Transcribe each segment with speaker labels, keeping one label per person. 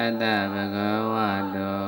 Speaker 1: အတ္တဗကဝတော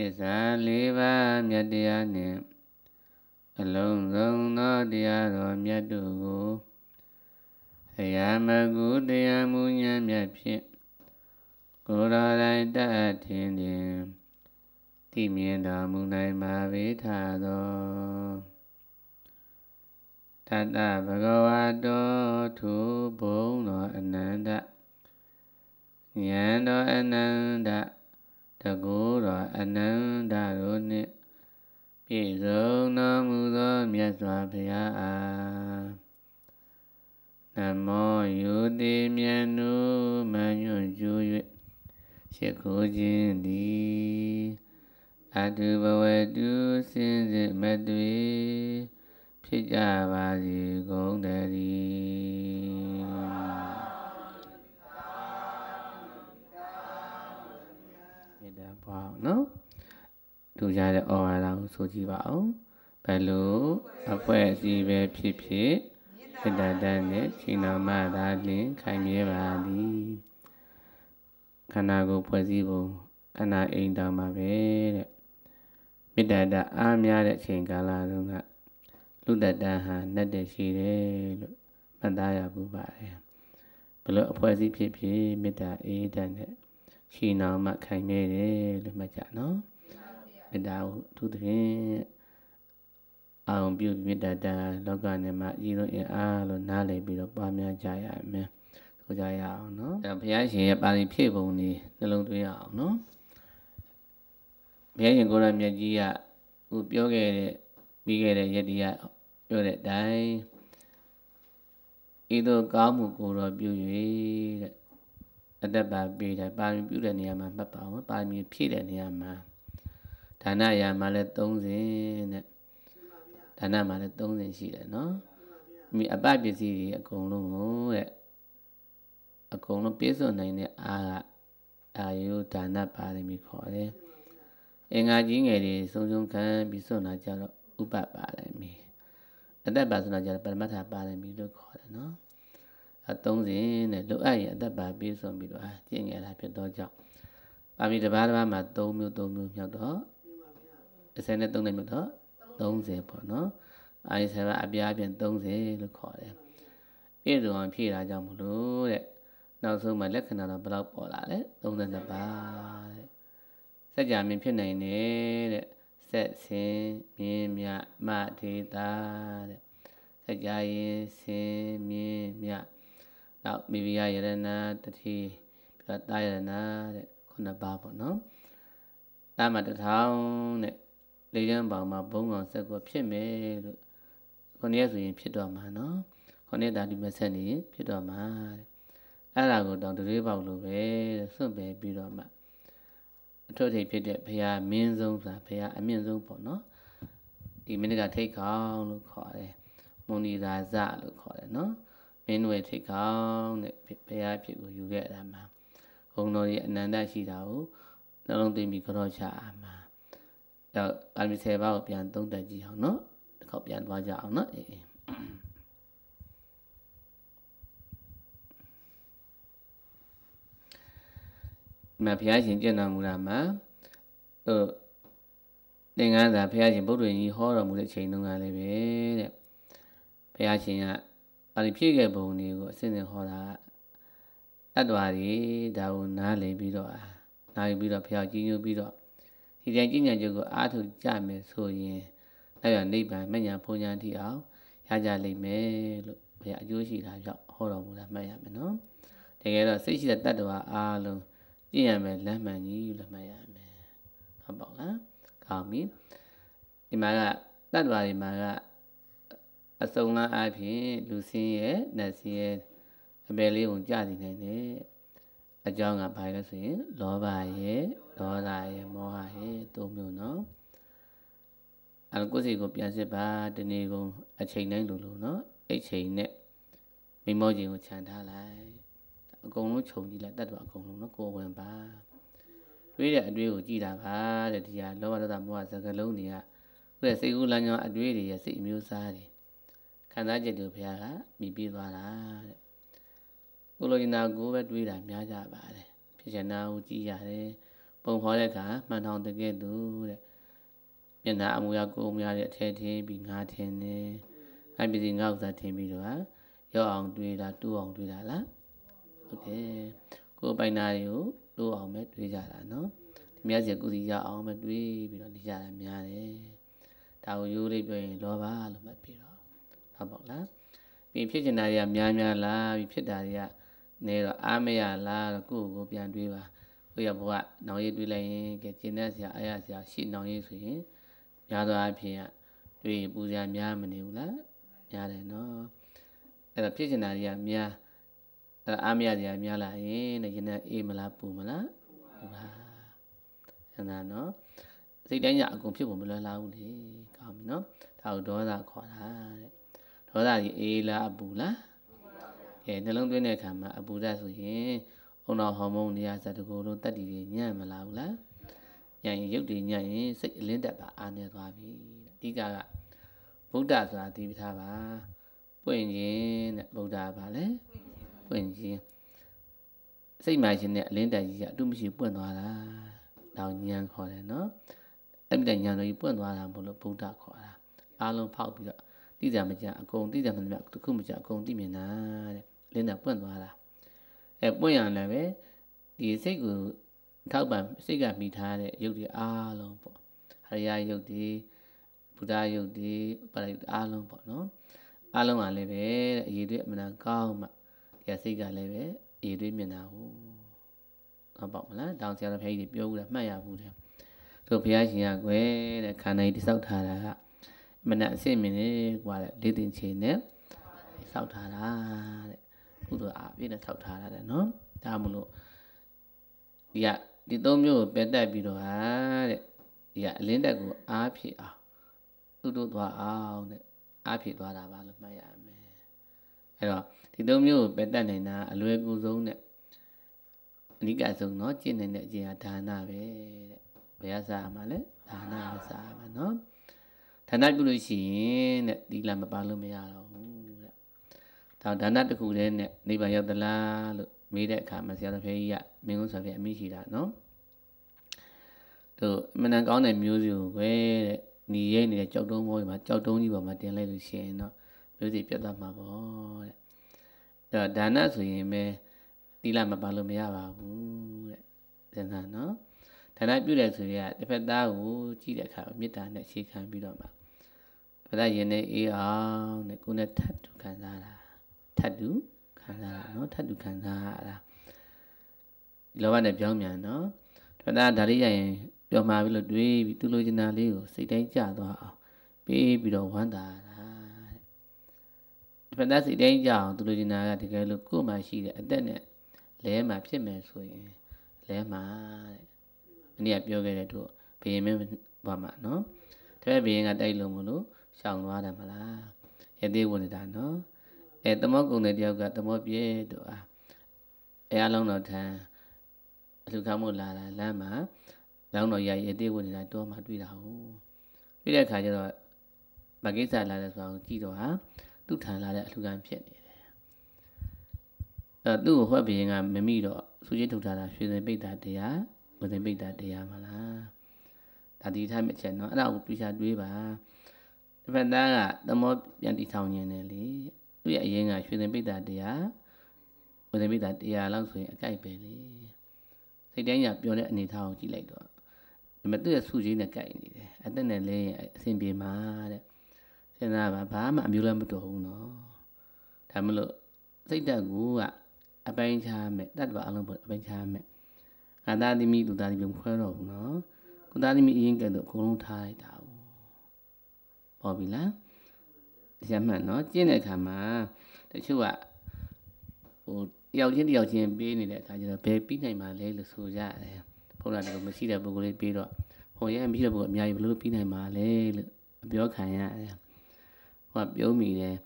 Speaker 1: တစ္ဆာလေးပါးမြတ်တရားနှင့်အလုံးစုံသောတရားတော်မြတ်တို့ကိုအရာမကုတရားမူဉာဏ်မြတ်ဖြင့်ကိုယ်တော်တိုင်တတ်ထင်လျင်သိမြင်တော်မူနိုင်ပါ၏ထာသောတတဗဂဝတောထုဘုံတော်အနန္တဉာဏ်တော်အနန္တတကူတော်အနန္တတို့နှင့်ပြည့်စုံတော်မူသောမြတ်စွာဘုရားအားနမောယုတိမြတ်နုမညွန့်ကျူ၍ရှိခိုးခြင်းသည်အတုဘဝတုစင်စစ်မတွေ့ဖြစ်ကြပါစေကုန်တည်းပေါ့နော်သူရတဲ့ဩဝါဒကိုဆိုကြည့်ပါအောင်ဘယ်လိုအဖွဲ့အစည်းပဲဖြစ်ဖြစ်စိတ္တတန်နဲ့ရှင်နာမသာလင်ခိုင်မြဲပါသည်ခန္ဓာကိုယ်ဖွဲ့စည်းပုံခန္ဓာအိမ်တော်မှာပဲတဲ့မေတ္တာတအားများတဲ့အချိန်ကာလတုန်းကလူတတဟာနှက်တဲ့ရှိတယ်လို့မှတ်သားရပူပါတယ်ဘလို့အဖွဲ့အစည်းဖြစ်ဖြစ်မေတ္တာအေးတတ်တဲ့ရှင်နာမခိုင်နေတယ်လို့မှတ်ကြနော်မေတ္တာကိုသူသဖြင့်အောင်ပြုမေတ္တာတာလောကနဲ့မှာဤသို့အင်အားလို့နားလည်ပြီးတော့ပွားများကြရမယ်ဆိုကြရအောင်နော်အဲဘုရားရှင်ရဲ့ပါဠိဖြည့်ပုံလေးနှလုံးသွင်းရအောင်နော်ဘုရားရှင်ကိုရမြတ်ကြီးကဟိုပြောခဲ့တဲ့ပြီးခဲ့တဲ့ယတိယပြောတဲ့အတိုင်းဤသို့ကောင်းမှုကိုတော့ပြု၍တဲ့အတ္တပါပေးတယ်ပါရမီပြုတဲ့နေရာမှာမှတ်ပါအောင်ပါရမီဖြည့်တဲ့နေရာမှာဒါနရာမှာလည်း30နဲ့ဒါနမှာလည်း30ရှိတယ်နော်မိအပပစ္စည်းတွေအကုန်လုံးကိုတဲ့အကုန်လုံးပြည့်စုံနိုင်တဲ့အားကအာယုဒါနပါရမီခေါ်တယ်အင်္ဂါကြီးငယ်တွေစုံစုံခံပြီးစွန့်လာကြတော့ဥပပါရမီအတ္တပါစွန့်လာကြတော့ပရမတ္ထပါရမီလို့ခေါ်တယ်နော်အသုံးစဉ်နဲ့လိုအပ်ရင်အသက်ပါပြည့်စုံပြီးတော့ကျင့်ကြတာဖြစ်တော့ကြောင့်ပါဠိတစ်ပါးတစ်ပါးမှာ3မျိုး3မျိုးမြောက်တော့30နဲ့3နဲ့မြောက်တော့30ပေါ့နော်အဲဒီဆရာအပြားပြင်30လို့ခေါ်တယ်ပြည့်စုံအောင်ဖြည့်တာကြောင့်မလို့တဲ့နောက်ဆုံးမှာလက္ခဏာတော့ဘယ်လောက်ပေါ်လာလဲ32ပါးတဲ့စัจ जा မြင်ဖြစ်နိုင်တယ်တဲ့ဆက်စင်မြင်မြမထေတာတဲ့စัจ जा ရင်စင်မြင်မြနောက်မိမိယယရဏတတိပြီးတော့တာယရဏတဲ့ခုနှစ်ပါးပေါ့နော်တာမတထောင်တဲ့လေးချမ်းပေါင်မှာဘုံကောင်ဆက်ကိုဖြစ်မယ်လို့ခုနှစ်ရဆိုရင်ဖြစ်တော့မှာနော်ခုနှစ်ဓာတုမဆက်နေရင်ဖြစ်တော့မှာတဲ့အဲ့ဒါကိုတောင်တရေပေါက်လို့ပဲတဲ့စွန့်ပယ်ပြီးတော့မှာအထွတ်ထိပ်ဖြစ်တဲ့ဘုရားမင်းဆုံးဆိုတာဘုရားအမြင့်ဆုံးပေါ့နော်ဒီမင်းကထိတ်ခေါင်းလို့ခေါ်တယ်မုန်ဒီရာဇလို့ခေါ်တယ်နော်မင်းတို့ရဲ့ထိတ်ခေါင်းတဲ့ဘုရားဖြစ်ကိုယူခဲ့တာမှာဘုံတော်ရဲ့အနန္တရှိတာကိုနှလုံးသွင်းပြီးကြောချအာမှာတော့ပါရမီ7ပါးကိုပြန်သုံးတက်ကြည့်အောင်နော်တစ်ခေါက်ပြန်သွားကြအောင်နော်အေးအေးမဘုရားရှင်ကြင်တော်မူတာမှာဟိုသင်္ကန်းသာဘုရားရှင်ဗုဒ္ဓရှင်ဟောတော်မူတဲ့ချိန်တုန်းကလည်းပဲတဲ့ဘုရားရှင်ကဘာတွေဖြစ်ခဲ့ပုံတွေကိုအစဉ်စဉ်ဟောတာအတ္တဝါတွေဒါကိုနားလည်ပြီးတော့နားလည်ပြီးတော့ဖျောက်ကြီးညိုပြီးတော့ဒီတိုင်းကြီးညာချက်ကိုအားထုတ်ကြမယ်ဆိုရင်အဲ့ရနိဗ္ဗာန်မညာဘုံညာတိအောင်ရကြလိမ့်မယ်လို့ဘုရားအကျိုးရှိတာကြောင့်ဟောတော်မူတာမှတ်ရမယ်နော်တကယ်တော့စိတ်ရှိတဲ့တတ္တဝါအားလုံးကြည့်ရမယ်လမ်းမှန်ကြီးလို့မှတ်ရမယ်ဟုတ်ပါလားကောင်းပြီဒီမှာကတတ္တဝါတွေမှာကအစုံကအားဖြင့်လူစင်းရဲ့နတ်စင်းရဲ့အပယ်လေးကိုကြာစီနိုင်တယ်အကြောင်းကဘာလဲဆိုရင်လောဘရဲ့ဒေါသရဲ့မောဟရဲ့သုံးမျိုးနော်အဲ့ကိုစီကိုပြန်စစ်ပါတနေ့ကုန်အချိန်တိုင်းလိုလိုနော်အချိန်နဲ့မိမောချင်းကိုခြံထားလိုက်အကုန်လုံးခြုံကြည့်လိုက်တတ်တော့အကုန်လုံးနော်ကိုဝင်ပါတွေးတဲ့အတွေးကိုကြည်တာပါတဲ့ဒီဟာလောဘဒေါသမောဟစကလုံးတွေကကိုယ့်ရဲ့စိတ်ကူးလမ်းကြောင်းအတွေးတွေရဲ့စိတ်အမျိုးအစားတွေခံစားချက်တွေကိုဘုရားကမိပြီးသွားတာတဲ့ကိုလိုချင်တာကိုပဲတွေးတာများကြပါတယ်ဖြစ်ချင်တာကိုကြည်ရတယ်ပုံဖော်တဲ့အခါမှန်ထောင်တကယ်သူတဲ့မျက်နှာအမူအရာကိုအမူအရာတွေအထဲထင်းပြီးငါထင်နေအပစ္စည်းငါဥစ္စာထင်ပြီးတော့ရောက်အောင်တွေးတာတူအောင်တွေးတာလားဟုတ်တယ်ကိုပိုင်နာတွေကိုတူအောင်ပဲတွေးကြတာနော်ဒီမျက်စိကုသီရအောင်ပဲတွေးပြီးတော့နေကြတာများတယ်ဒါကိုရိုးလေးပြောရင်လောဘလို့မှတ်ပြီးတော့ဟုတ်ပေါ့လားပြီးဖြစ်ကျင်တာတွေကများများလားပြီးဖြစ်တာတွေကနဲတော့အားမရလားတော့ကိုယ့်ကိုပြန်တွေးပါကိုယ့်ရဲ့ဘဝနောင်ရည်တွေးလိုက်ရင်ကဲကျင်တဲ့ဆရာအားရဆရာရှိနောင်ရည်ဆိုရင်များသောအားဖြင့်ကတွေးပူဇာများမနေဘူးလားများတယ်နော်အဲ့တော့ဖြစ်ကျင်တာတွေကများအဲ့တော့အားမရစရာများလာရင်တဲ့ယနေ့အေးမလားပူမလားပူပါဆန္ဒနော်စိတ်တိုင်းကအကုန်ဖြစ်ပုံမလွယ်လာဘူးလေကောင်းပြီနော်ဒါကိုဒေါသခေါ်တာတဲ့ဒေါသကြီးအေးလားအပူလားအဲနှလုံးသွင်းတဲ့အခါမှာအပူဓာတ်ဆိုရင်ဥနာဟော်မုန်းနေရာစတကူလုံးတက်တည်ညံ့မလားဘူးလားညံ့ရင်ရုပ်တွေညံ့ရင်စိတ်အလင်းတက်ပါအာနေသွားပြီအဓိကကဗုဒ္ဓဆိုတာသိပြထားပါပွင့်ခြင်းတဲ့ဗုဒ္ဓပါလေပွင့်ခြင်းစိတ်မှရှင်တဲ့အလင်းတက်ကြီးကအတုမရှိပွင့်သွားတာတော့ညံခေါ်တယ်နော်အဲ့ဒီညံတော်ကြီးပွင့်သွားတာမလို့ဗုဒ္ဓခေါ်တာအားလုံးဖောက်ပြီးတော့တိတယ်မကြအကုန်တိတယ်မကြတခုမကြအကုန်တိမြင်တာတဲ့လင်းတာပွင့်သွားတာအဲပွင့်ရလည်းပဲဒီစိတ်ကိုထောက်ပံစိတ်ကမိထားတဲ့ယုတ်ဒီအားလုံးပေါ့ဟရိယယုတ်ဒီဘုရားယုတ်ဒီပရိအားလုံးပေါ့နော်အားလုံးကလည်းပဲတဲ့အရေးတွေအမှန်ကောင်းမှဒီစိတ်ကလည်းပဲအရေးတွေမြင်တာဟုတ်ဟုတ်ပေါ့မလားတောင်ဆရာတော်ဘုရားကြီးပြောဦးတာမှတ်ရဘူးတဲ့တို့ဘုရားရှင်ကကွယ်တဲ့ခန္ဓာကြီးတိစောက်ထားတာကမနက်အစ်မင်းလေးကွာတဲ့လေးတင်ချေနဲ့ဆောက်ထားတာတဲ့ကုသိုလ်အားပြည့်နဲ့ဆောက်ထားတာတဲ့နော်ဒါမှမဟုတ်ဒီကဒီသုံးမျိုးကိုပယ်တက်ပြီးတော့ဟာတဲ့ဒီကအလင်းတက်ကိုအားဖြစ်အောင်သူ့တို့သွားအောင်တဲ့အားဖြစ်သွားတာပါလို့မှတ်ရမယ်အဲ့တော့ဒီသုံးမျိုးကိုပယ်တက်နိုင်တာအလွယ်ကူဆုံးတဲ့အနိကဆုံးเนาะကျင့်နေတဲ့အကျင့်ဟာဒါနပဲတဲ့ဘယ်ရစားမှာလဲဒါနပဲစားမှာเนาะဒါနပြုလို့ရှိရင်တဲ့သီလမပါလို့မရတော့ဘူးတဲ့ဒါဒါနတစ်ခုတည်းနဲ့နိဗ္ဗာန်ရောက်သလားလို့မေးတဲ့အခါမှာဆရာတော်ဖေကြီးကမင်းကုန်းဆောင်ဖေအမိရှိတာနော်တို့အမှန်တန်ကောင်းတဲ့မျိုးစီကိုပဲတဲ့ညီရိတ်နေတဲ့ကြောက်တုံးပေါ်မှာကြောက်တုံးကြီးပေါ်မှာတင်လိုက်လို့ရှိရင်တော့မျိုးစီပြတ်သွားမှာပေါ့တဲ့အဲ့တော့ဒါနဆိုရင်ပဲသီလမပါလို့မရပါဘူးတဲ့စဉ်းစားနော်ဒါနပြုတယ်ဆိုရင်ကတစ်ဖက်သားကိုကြည့်တဲ့အခါမေတ္တာနဲ့ရှေးခံပြီးတော့မှဗဒရင်နဲ့အေးအောင်နဲ့ကိုယ်နဲ့ထပ်တူခံစားတာထပ်တူခံစားတာနော်ထပ်တူခံစားရတာလောဘနဲ့ပြောင်းပြန်နော်ဗဒဒါလေးရရင်ပျော်မှာပြီလို့တွေးပြီးသူ့လိုချင်တာလေးကိုစိတ်တိုင်းကြသွားအောင်ပေးပြီးတော့ဝမ်းသာတာတဲ့ဗဒစိတ်တိုင်းကြအောင်သူ့လိုချင်တာကတကယ်လို့ကိုယ်မှရှိတဲ့အသက်နဲ့လဲမှာဖြစ်မယ်ဆိုရင်လဲမှာတဲ့မနေ့ကပြောခဲ့တဲ့တို့ဘယင်မင်းဘာမှနော်ဒါပေမဲ့ဘယင်ကတိုက်လို့မလို့ရှောင်သွားတယ်မလားရသေးဝင်နေတာနော်အဲတမောကုံတဲ့တယောက်ကတမောပြဲတို့အားအဲအလုံးတော်ထံအလှခံမှုလာတာလမ်းမှာလောင်းတော်ရရသေးဝင်နေတာတော့မှတွေ့တာဟုတ်တွေ့တဲ့အခါကျတော့ဗကိစ္စလာတယ်ဆိုတော့ကြည့်တော့ဟာသူ့ထံလာတဲ့အလှခံဖြစ်နေတယ်အဲသူ့ကိုဟွက်ဘရင်ကမမိတော့စူးကြီးထုတ်ထားတာရွှေစင်ပိတ်တာတရားဝဇင်ပိတ်တာတရားမလားဒါဒီထားမြချက်နော်အဲ့ဒါကိုတွေ့ချတွေးပါတစ်ဖက်သားကသမောပြန်တီထောင်နေတယ်လေသူ့ရဲ့အရင်ကရွှေစင်ပိတ္တာတရားဝေစင်ပိတ္တာတရားလောက်ဆိုရင်အကြိုက်ပဲလေစိတ်တိုင်းကပြောတဲ့အနေထားကိုကြည့်လိုက်တော့ဒါပေမဲ့သူ့ရဲ့စုကြီးနဲ့ကြိုက်နေတယ်အသက်နဲ့လဲရင်အဆင်ပြေမှာတဲ့စဉ်းစားပါဘာမှအမျိုးလည်းမတော်ဘူးနော်ဒါမလို့စိတ်ဓာတ်ကအပိုင်းခြားမဲ့တတ်ပါအလုံးပေါ်အပိုင်းခြားမဲ့ငါသားသမီးလူသားသမီးမခွဲတော့ဘူးနော်ကိုသားသမီးအရင်ကဲ့သို့အကုန်လုံးထားလိုက်တာပေါ်ပြီလားရမှတ်နော်ကျင့်တဲ့အခါမှာတချို့ကဟိုတယောက်ချင်းတယောက်ချင်းပေးနေတဲ့အခါကျတော့ဘယ်ပြီးနိုင်မှာလဲလို့ဆိုကြတယ်ဖုန်းလာတော့မရှိတဲ့ပုံကလေးပေးတော့ဟိုရဲ့မရှိတဲ့ပုံအများကြီးဘယ်လိုပြီးနိုင်မှာလဲလို့ပြောခံရတယ်ဟိုကပြုံးမိတယ်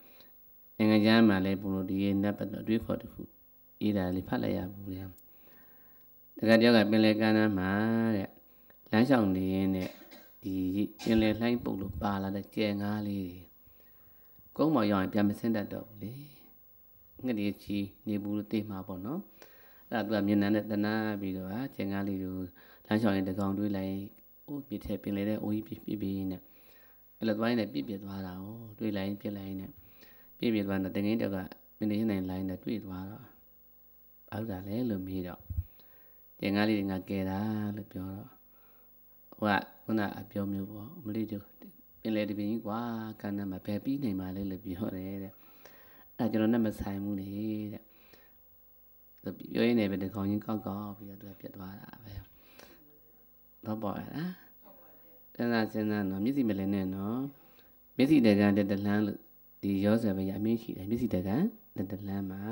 Speaker 1: နိုင်ငံခြားမှာလည်းပုံလို့ဒီရဲ့နတ်ပတ်တော့တွေးခေါ်တခုအေးတာလေးဖတ်လိုက်ရဘူးလေတခါတယောက်ကပင်လယ်ကမ်းနားမှာတဲ့လမ်းလျှောက်နေရင်တဲ့ဒီပင်လယ်လှိုင်းပုံလိုပါလာတဲ့ကြယ်ငါးလေးတွေကုန်းပေါ်ရောက်ရင်ပြန်မဆင်းတတ်တော့ဘူးလေငှက်တွေချီနေဘူးလို့သိမှာပေါ့နော်အဲ့ဒါသူကမျက်နှာနဲ့တနာပြီးတော့ကြယ်ငါးလေးတို့လမ်းလျှောက်ရင်တကောင်တွေးလိုက်အိုးမြစ်ထဲပင်လယ်ထဲအိုးကြီးပြစ်ပြစ်နဲ့အဲ့လိုသွားရင်လည်းပြစ်ပြစ်သွားတာ哦တွေးလိုက်ပြစ်လိုက်နဲ့ပြစ်ပြစ်သွားတော့တငင်းတက်ကမင်းနေနေလိုင်းနဲ့တွေးသွားတော့ဘာလို့ဒါလဲလို့မေးတော့ကြယ်ငါးလေးတွေကကဲတာလို့ပြောတော့ဟိုကခုနအပြောမျိုးပေါ့မလေးတို့ပင်လေတပင်ကြီးကွာကန္နမှာဘယ်ပြီးနိုင်ပါလဲလို့ပြောတယ်တဲ့အဲ့ကျွန်တော်နဲ့မဆိုင်ဘူးလေတဲ့ပြောရင်းနဲ့ပဲတကောင်ချင်းကောက်ကောက်ပြီးတော့သူကပြတ်သွားတာပဲတော့ပေါ်ရလားစဉ်းစားစဉ်းစားနော်မျက်စိမလည်နဲ့နော်မျက်စိတကန်တတလန်းလို့ဒီရောစံပဲရအမြင့်ရှိတယ်မျက်စိတကန်တတလန်းမှာ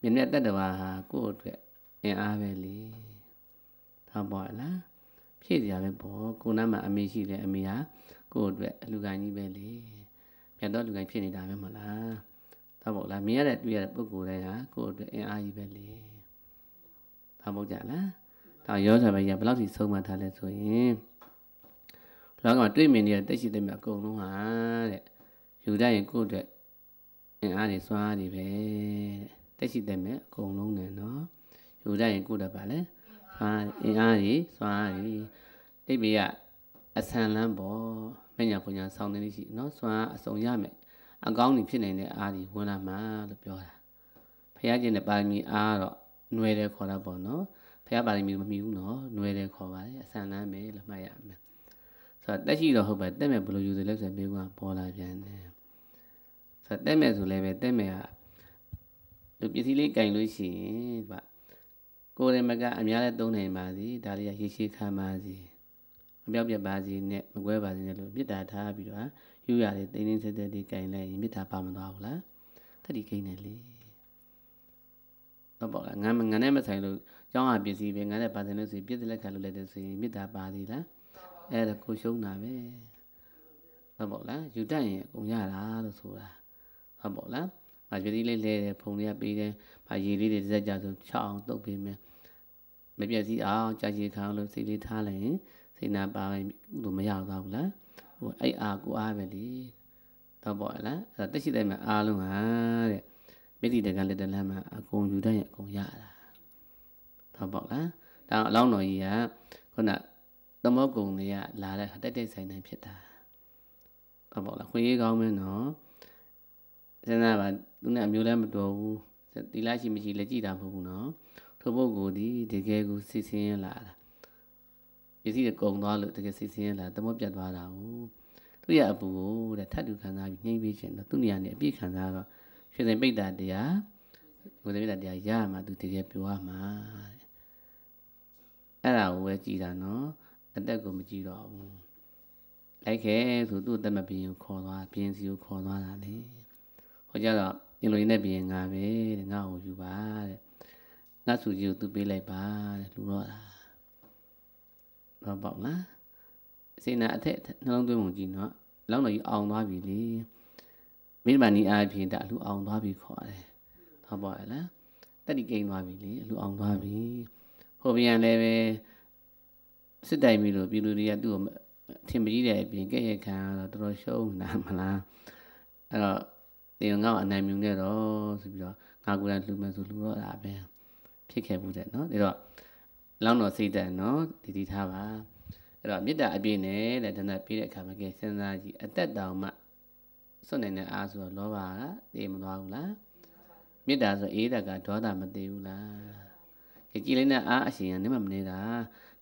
Speaker 1: မျက်နှာတက်တဝါကိုယ့်အတွက်အင်အားပဲလေတော့ပေါ်ရလားဖြည့်စရာပဲပေါ့ကိုနားမှာအမေရှိတယ်အမေဟာကို့အတွက်အလူကန်ကြီးပဲလေမြတ်တော်လူကန်ဖြစ်နေတာပဲမလားဒါပေါ့လားမြင်ရတဲ့တွေ့ရတဲ့ပုံကိုယ်တိုင်းဟာကို့အတွက်အင်အားကြီးပဲလေဒါပေါ့ကြလားဒါရောစာပဲရဘယ်လောက်ထိဆုံးမထားလဲဆိုရင်လောကမှာတွေ့မြင်နေတဲ့တက်ရှိတဲ့မြတ်အကုန်လုံးဟာတဲ့ယူတတ်ရင်ကို့အတွက်အင်အားတွေစွာတွေပဲတဲ့တက်ရှိတဲ့မြတ်အကုန်လုံးနဲ့နော်ယူတတ်ရင်ကို့တတ်ပါလဲအာအင်အားကြီးစွာကြီးအိပ်ပေကအဆန်လန်းပေါ်မညာပညာဆောင်းနေရှိနော်စွာအစုံရမယ်အကောင်းကြီးဖြစ်နိုင်တဲ့အားကြီးဝင်လာမှာလို့ပြောတာဖះကျင်တဲ့ပါရမီအားတော့နွယ်တယ်ခေါ်တာပေါ့နော်ဖះပါရမီမမီဘူးနော်နွယ်တယ်ခေါ်ပါတယ်အဆန်လန်းမယ်လို့မှတ်ရမယ်ဆိုတော့တက်ရှိတော့ဟုတ်ပဲတက်မယ်ဘယ်လိုယူတယ်လဲဆိုပြီးကပေါ်လာပြန်တယ်ဆိုတော့တက်မယ်ဆိုလည်းပဲတက်မယ်ကလူပစ္စည်းလေးကင်လို့ရှိရင်ဒီပါကိုယ်ရင်မကအများနဲ့သုံးနိုင်ပါစေဒါလေးကရေရှိခံပါစေမပြောက်ပြက်ပါစေနဲ့မကွဲပါစေနဲ့လို့မေတ္တာထားပြီးတော့ယူရလေးတင်းတင်းဆက်ဆက်လေးကင်လိုက်ရင်မေတ္တာပါမသွားဘူးလားတတိကိန်းနဲ့လေတော့ပေါ့ငါငါနဲ့မဆိုင်လို့ကျောင်းဟာပစ္စည်းပဲငါနဲ့ပါဆိုင်လို့ဆိုပြည့်လက်ခံလို့လည်းဆိုရင်မေတ္တာပါသေးလားအဲ့ဒါကိုရှုံးတာပဲဟုတ်ပေါ့လားယူတတ်ရင်ကုန်ရတာလို့ဆိုတာဟုတ်ပေါ့လားငါပစ္စည်းလေးလဲတယ်ဖုန်လေးကပေးတယ်ငါရေလေးတွေတစ်စက်ကြဆို6အောင်တုတ်ပေးမယ်မပြည့်စည်အောင်ကြာရှည်ခံလို့စိတ်လေးထားလိုက်ရင်စိတ်နာပါရင်လို့မရောက်တော့ဘူးလားဟိုအဲ့အာကိုအားပဲလေတော့ပေါ့လားအဲ့ဒါတက်ရှိတိုင်းမှာအားလုံးဟာတဲ့မြစ်တီတကလက်တလမ်းမှာအကုန်ယူတိုင်းအကုန်ရတာတော့ပေါ့လားဒါအလောင်းတော်ကြီးကခုနသမုတ်ကုံတွေကလာတဲ့တိုက်တိုက်ဆိုင်တိုင်းဖြစ်တာတော့ပေါ့လားခွေးကောင်းမင်းနော်စဉ်းစားပါသူနဲ့အမျိုးလည်းမတော်ဘူးဒီလားရှိမရှိလည်းကြည်တာမဟုတ်ဘူးနော်ထိုပုဂ္ဂိုလ်သည်တကယ်ကိုစိတ်ဆင်းရဲလာတာပစ္စည်းတွေကုန်သွားလို့တကယ်စိတ်ဆင်းရဲလာတမောပြတ်သွားတာကိုသူ့ရဲ့အပူကိုတဲ့ထတ်တူခံစားပြီးနှိမ့်ပေးခြင်းတော့သူ့နေရာနဲ့အပြည့်ခံစားတော့ရှင်စဉ်ပိတ်တာတရားငွေပိတ်တာတရားရမှသူတကယ်ပြောရမှာတဲ့အဲ့ဒါကိုပဲကြည်တာနော်အသက်ကိုမကြည်တော့ဘူးလိုက်ခဲဆိုသူ့အသက်မပြင်းခေါ်သွားပြင်းစီကိုခေါ်သွားတာလေဟောကြတော့ပြင်လို့ရင်းတဲ့ပြင်ငါပဲတဲ့ငါ့ကိုယူပါတဲ့ငါစုကြီးကိုသူပေးလိုက်ပါတဲ့လူတော့တာတော့ပေါ့လားစေနာအထက်နှလုံးသွင်းပုံကြည့်နော်လောက်တော့ယူအောင်သွားပြီလေမိမနီအားဖြင့်ဒါလူအောင်သွားပြီခေါ်တယ်ဟုတ်ပါရဲ့လားတက်ဒီကိန်းသွားပြီလေလူအောင်သွားပြီဟိုပြန်လည်းပဲစစ်တိုင်ပြီလို့ပြည်သူတွေကသူ့ကိုထင်မကြီးတဲ့အပြင်ကဲ့ရဲ့ခံတော့တော်တော်ရှုံးနာမလားအဲ့တော့တင်ငေါ့အနိုင်မြုံနေတော့ဆိုပြီးတော့ငါကိုယ်တိုင်လူမယ်ဆိုလူတော့တာပဲဖြစ်ခဲ့ဘူးတဲ့เนาะဒါတော့လောင်းတော်စိတ်တန်เนาะဒီဒီထားပါအဲ့တော့မေတ္တာအပြည့်နဲ့တဲ့ဒါနပြည့်တဲ့အခါမှာကဲစဉ်းစားကြည့်အသက်တောင်မှစွန့်နိုင်တဲ့အားဆိုတော့လောဘကသိမသွားဘူးလားမေတ္တာဆိုအေးတာကဒေါသမသိဘူးလားကြည်ကြည်လေးနဲ့အားအရှင်ရနေမှမနေတာ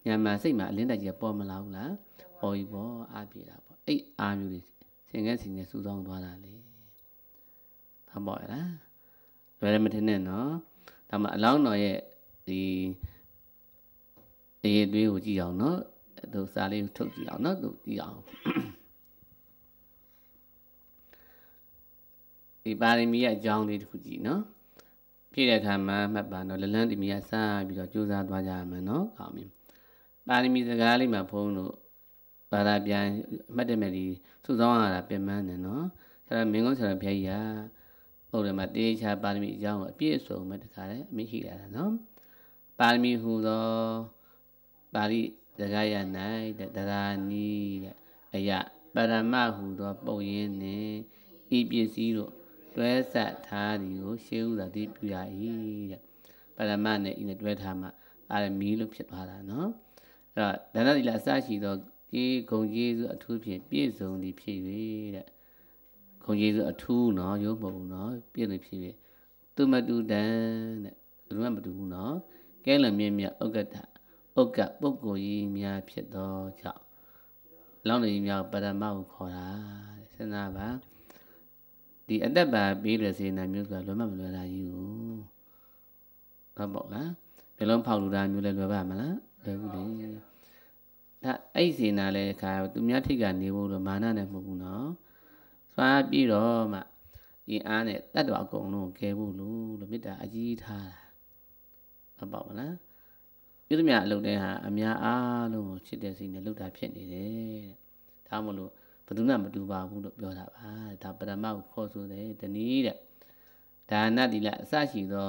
Speaker 1: ညာမှာစိတ်မှာအလင်းတက်ကြီးပေါ်မလာဘူးလားပေါ်ပြီပေါ့အားပြေတာပေါ့အဲ့အားမျိုးတွေစင်ငယ်စင်ငယ်စူးစောင်းသွားတာလေဟုတ်ပါ့လားလွယ်တယ်မထင်နဲ့နော်ဒါမှအလောင်းတော်ရဲ့ဒီတေသွေးကိုကြည့်အောင်နော်သူစာလေးကိုထုတ်ကြည့်အောင်နော်သူကြည့်အောင်ဒီပါရမီရဲ့အကြောင်းလေးတစ်ခုကြည့်နော်ပြည့်တဲ့အခါမှာမှတ်ပါတော့လလန်းတမီကစပြီးတော့ကြိုးစားသွားကြရမယ်နော်ကောင်းပြီပါရမီစကားလေးမှာဘုန်းတို့ဘာသာပြန်မှတ်တယ်မယ်ဒီစုဆောင်းရတာပြန်မှန်းတယ်နော်ဆရာမင်းကုန်းဆရာဘုရားကြီးကဟုတ်တယ်မှာတေချာပါရမီအကြောင်းကိုအပြည့်အစုံပဲတခါလဲအမိရှိလာတာနော်ပါရမီဟူသောပါဠိစကားရ၌တဲ့တရားနီးတဲ့အယပရမဟူသောပုံရင်းနှင့်ဤပစ္စည်းတို့တွဲဆက်ထားသည်ကိုရှေးဥသာတိပြုရ၏တဲ့ပရမနဲ့ဤနဲ့တွဲထားမှပါရမီလို့ဖြစ်သွားတာနော်အဲ့တော့ဒါနသီလအစရှိသောကြီးဂုံကြီးစုအထူးဖြင့်ပြည့်စုံသည်ဖြစ်၍တဲ့ခုံကျေးဇူးအထူးနော်ရုပ်မဟုတ်ဘူးနော်ပြည့်နေဖြစ်ဖြစ်သူမတူတန်တဲ့ဘယ်မှမတူဘူးနော်ကဲလံမြင့်မြတ်ဥက္ကဋ္ဌဥက္ကပုဂ္ဂိုလ်ကြီးများဖြစ်သောကြောင့်လောင်းနေကြီးများပရမဟုခေါ်တာတဲ့စဉ်းစားပါဒီအတ္တပါပေးတဲ့စေနာမျိုးကလွယ်မလွယ်တာကြီးဘူးဟုတ်ပေါ့လားဘယ်လုံးဖောက်လူတာမျိုးလဲလွယ်ပါမလားလွယ်ဘူးလေဒါအဲ့စေနာလဲခါသူများထိတ်ကနေဖို့လို့မာနနဲ့မဟုတ်ဘူးနော်စွာပြီးတော့မှဒီအားနဲ့တတ်တော်အကုန်လုံးကဲဖို့လို့လို့မေတ္တာအကြီးထားတာအပေါ့မလားပြုသမျှအလုပ်တဲ့ဟာအများအားလုံးကိုချစ်တဲ့စိတ်နဲ့လုပ်တာဖြစ်နေတယ်တဲ့ဒါမှမဟုတ်ဘသူမှမတူပါဘူးလို့ပြောတာပါဒါပရမကိုခေါ်ဆိုတယ်တနည်းတဲ့ဒါနတိလအစရှိသော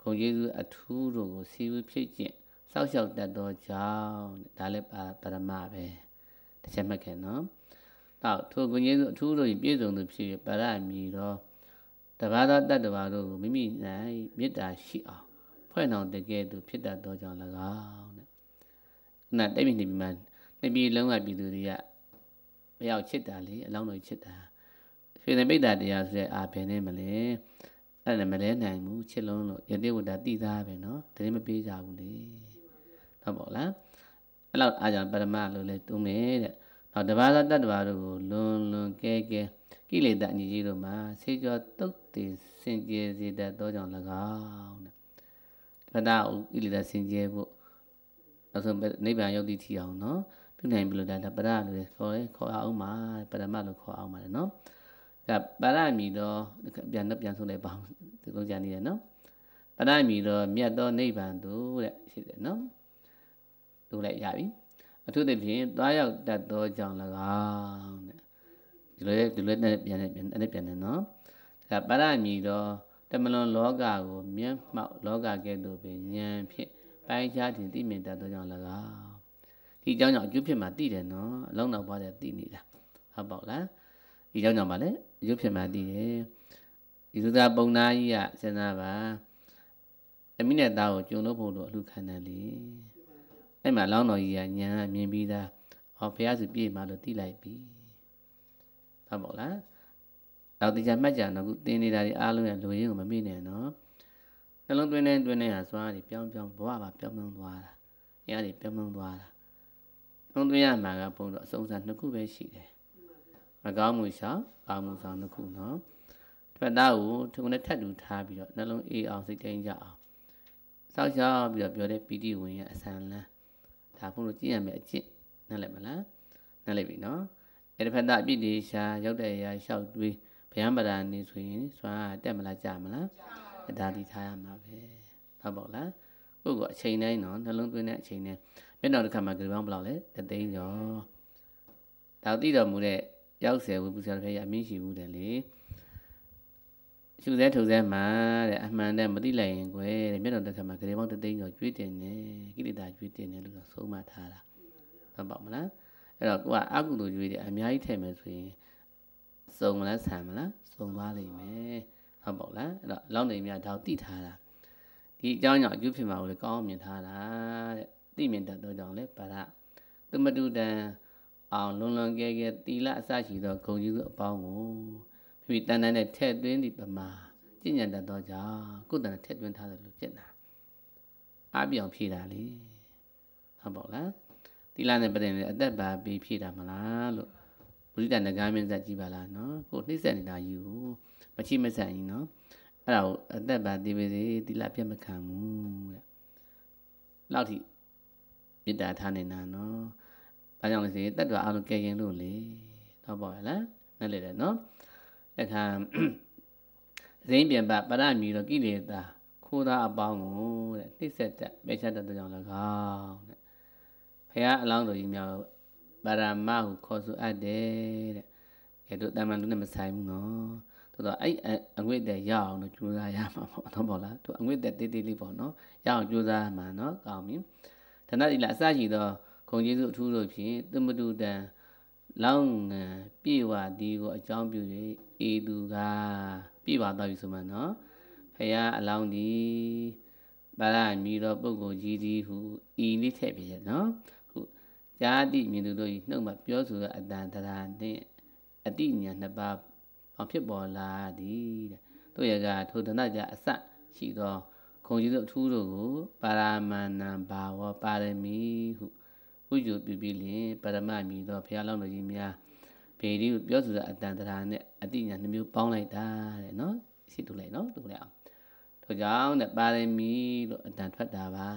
Speaker 1: ဂုံကျေးဇူးအထူးတို့ကိုစီဝဖြစ်ခြင်းစောက်ရှောက်တတ်သောကြောင့်ဒါလည်းပရမပဲတစ်ချက်မှတ်ခဲ့နော်နောက်ထိုကိုယ်ကျေးဇူးအထူးတို့ပြည့်စုံသူဖြစ်၍ပရမီတော်တပါးသောတတ္တဝါတို့ကိုမိမိ၌မေတ္တာရှိအောင်ဖွဲ့နှောင်တကယ်သူဖြစ်တတ်သောကြောင့်၎င်းတဲ့။နာတိတ်မိနေပြီမှာနှစ်ပြည်လုံးကပြည်သူတွေကမရောက်ချစ်တာလေအလောင်းတော်ချစ်တာရွှေသင်ပိတ္တာတရားဆိုတဲ့အာဘယ်နဲ့မလဲအဲ့ဒါမလဲနိုင်ဘူးချစ်လုံးလို့ယတိဝတ္တတိသားပဲနော်တရင်မပေးကြဘူးလေဟုတ်ပေါ့လားအဲ့လောက်အားကြောင့်ပရမလို့လဲသုံးမယ်တဲ့နောက်တဘာသာတတ္တဝါတို့ကိုလွန်လွန်ကဲကဲကိလေသာအညီကြီးတို့မှာဆေးကြောတုတ်တည်စင်ကြယ်စေတတ်သောကြောင့်၎င်းတဲ့ဖတာဥကိလေသာစင်ကြယ်ဖို့နောက်ဆုံးနိဗ္ဗာန်ရောက်သည့်ထီအောင်နော်ပြုနိုင်ပြီလို့ဒါပရလို့ခေါ်တယ်ခေါ်အောင်ပါပရမလို့ခေါ်အောင်ပါတယ်နော်ဒါပရမီတော့ပြန်တော့ပြန်ဆုံးလိုက်ပါအောင်ဒီလိုကြာနေတယ်နော်ပရမီတော့မြတ်သောနိဗ္ဗာန်သို့တဲ့ရှိတယ်နော်တို့လိုက်ရပြီအထူးသဖြင့်သွားရောက်တတ်သောကြောင့်၎င်းတဲ့ဒီလိုဒီလိုနဲ့ပြန်နေပြန်နေပြန်နေနော်ဒါပါရမီတော့တမလွန်လောကကိုမျက်မှောက်လောကကဲ့သို့ပင်ဉာဏ်ဖြင့်ပိုင်းခြားခြင်းသိမြင်တတ်သောကြောင့်၎င်းဒီအကြောင်းကြောင့်အကျိုးဖြစ်မှာသိတယ်နော်အလုံးတော်ပွားတဲ့သိနေတာဟုတ်ပေါ့လားဒီအကြောင်းကြောင့်ပါလေအကျိုးဖြစ်မှာသိတယ်ဒီသုသာပုံနာကြီးကစဉ်းစားပါအမိနဲ့သားကိုကျုံလို့ဖို့လို့အလှခံတယ်လေအဲ့မှာလောင်းတော်ကြီးကညာမြင်ပြီးသားအော်ဘုရားစုပြည့်မှလို့သိလိုက်ပြီဟုတ်ပါလားနောက်တရားမှတ်ကြတော့ခုတင်းနေတာတွေအားလုံးရလူရင်းကိုမမေ့နဲ့နော်နှလုံးသွင်းနေသွင်းနေဟာစွာတွေပြောင်းပြောင်းဘဝပါပြောင်းပြောင်းသွားတာတရားတွေပြောင်းပြောင်းသွားတာနှလုံးသွင်းရမှာကပုံတော့အစုံစားနှစ်ခုပဲရှိတယ်မကောင်းမှုရှောင်ကောင်းမှုဆောင်နှစ်ခုနော်ထွက်သားကိုထုံနဲ့ထတ်တူထားပြီးတော့နှလုံးအေးအောင်စိတ်တိုင်းကြအောင်စောက်ရှောက်ပြီးတော့ပြောတဲ့ပီတိဝင်ရအဆန်လန်းဒါဘုန်းတို့ကြည့်ရမယ်အကျင့်နားလည်မလားနားလည်ပြီနော်အဲ့ဒီဖက်သားအပြစ်တွေရှာရောက်တဲ့အရာရှောက်တွေးဗျံပဒာနေဆိုရင်စွမ်းအားတက်မလားကြာမလားဒါတည်ထားရမှာပဲဟုတ်ပါလားကိုယ့်ကိုအချိန်တိုင်းနော်နှလုံးသွင်းတဲ့အချိန်တိုင်းမျက်နှာတစ်ခါမှာကြိမ်ပေါင်းဘယ်လောက်လဲတသိန်းကျော်ဒါတည်တော်မူတဲ့ရောက်ဆယ်ဝိပုဇ္ဇာတစ်ဖက်ရအမြင့်ရှိဘူးတယ်လေရှုစဲထုစဲမှာတဲ့အမှန်နဲ့မသိလိုက်ရင်ကွယ်တဲ့မြတ်တော်တက်ခါမှာဂရေပေါင်းတသိန်းကျော်ကျွေးတင်တယ်ကိလေသာကျွေးတင်တယ်လို့ဆုံးမထားတာဟုတ်ပါမလားအဲ့တော့ကိုကအကုသိုလ်ကျွေးတယ်အများကြီးထည့်မယ်ဆိုရင်စုံမလားဆံမလားစုံသွားလိမ့်မယ်ဟုတ်ပါလားအဲ့တော့လောင်းနေမြတော့တိထားတာဒီအကြောင်းကြောင့်အကျိုးဖြစ်မှာကိုလည်းကောင်းအောင်မြင်ထားတာတဲ့တိမြင်တတ်သောကြောင့်လည်းပါရသမတုတံအောင်လွန်လွန်ကဲကဲသီလအစရှိသောဂုဏ်ကြီးစုအပေါင်းကိုဖီတန်တန်နဲ့ထဲ့သွင်းသည့်ပမာပြဉ္ညာတတ်သောကြောင့်ကုသနာထဲ့သွင်းထားတယ်လို့ဖြစ်တာအပြောင်ဖြေတာလေဟုတ်ပေါ့လားသီလနဲ့ပတ်သက်နေတဲ့အသက်ပါပြီးဖြေတာမလားလို့ဝိဒ္ဒနဂမ်းမြင့်ဆက်ကြည့်ပါလားနော်ကိုနှိမ့်ဆက်နေတာယူကိုမချိမဆက်ရင်နော်အဲ့ဒါကိုအသက်ပါတည်ပါစေသီလပြတ်မခံဘူးတဲ့လောက်ထိမေတ္တာထားနေတာနော်။ဘာကြောင့်လဲဆိုရင်တတ္တဝါအလုံးကဲရင်လို့လေ။တော့ပေါ့လား။နားလည်တယ်နော်။တခါဇိမ့်ပြန်ပပရမီတော့ကိလေသာခိုးသားအပေါင်းကိုတဲ့နှိစ္စတက်မေချတတ်တဲ့ကြောင့်၎င်းတဲ့ဖရာအလောင်းတော်ကြီးများပါရမဟုခေါ်ဆိုအပ်တယ်တဲ့ကဲတို့တာမန်လူနဲ့မဆိုင်ဘူးနော်တော်တော်အဲ့အငွေ့တဲ့ရအောင်တော့ကြိုးစားရမှာပေါ့တော့ပေါ့လားသူအငွေ့တဲ့တေးသေးလေးပေါ့နော်ရအောင်ကြိုးစားမှာနော်ကောင်းပြီဌာနတိလအစရှိသောဂုံကျေးဇူးအထူးတို့ဖြင့်သမတုတံလောင်းငံပြေဝသည်ကိုအကြောင်းပြု၍ဤသူကပြေပါတော်ပြီဆိုမှနော်ဖရာအလောင်းသည်ပါရမီတော်ပုဂ္ဂိုလ်ကြီးသည်ဟုဤလေးထည့်ပြရနော်ဟုญาတိမြင်သူတို့၏နှုတ်မှပြောဆိုသောအတန်တရာနှင့်အတိညာနှစ်ပါးအောင်ဖြစ်ပေါ်လာသည်တဲ့တို့ရကထိုတဏကြအစရှိသောခုံကြီးတို့အထူးတို့ကိုပါရမဏံဘာဝပါရမီဟုဝိဇုပြုပြီးလျင်ပရမမီသောဘုရားလောင်းတော်ကြီးများဘေဒီကိုပြောဆိုတဲ့အတန်တရာနဲ့အတိညာနှမျိုးပေါင်းလိုက်တာတဲ့နော်ရှိတူလိုက်နော်တူလိုက်အောင်တို့ကြောင့်တဲ့ပါရမီလို့အတန်ထွက်တာပါ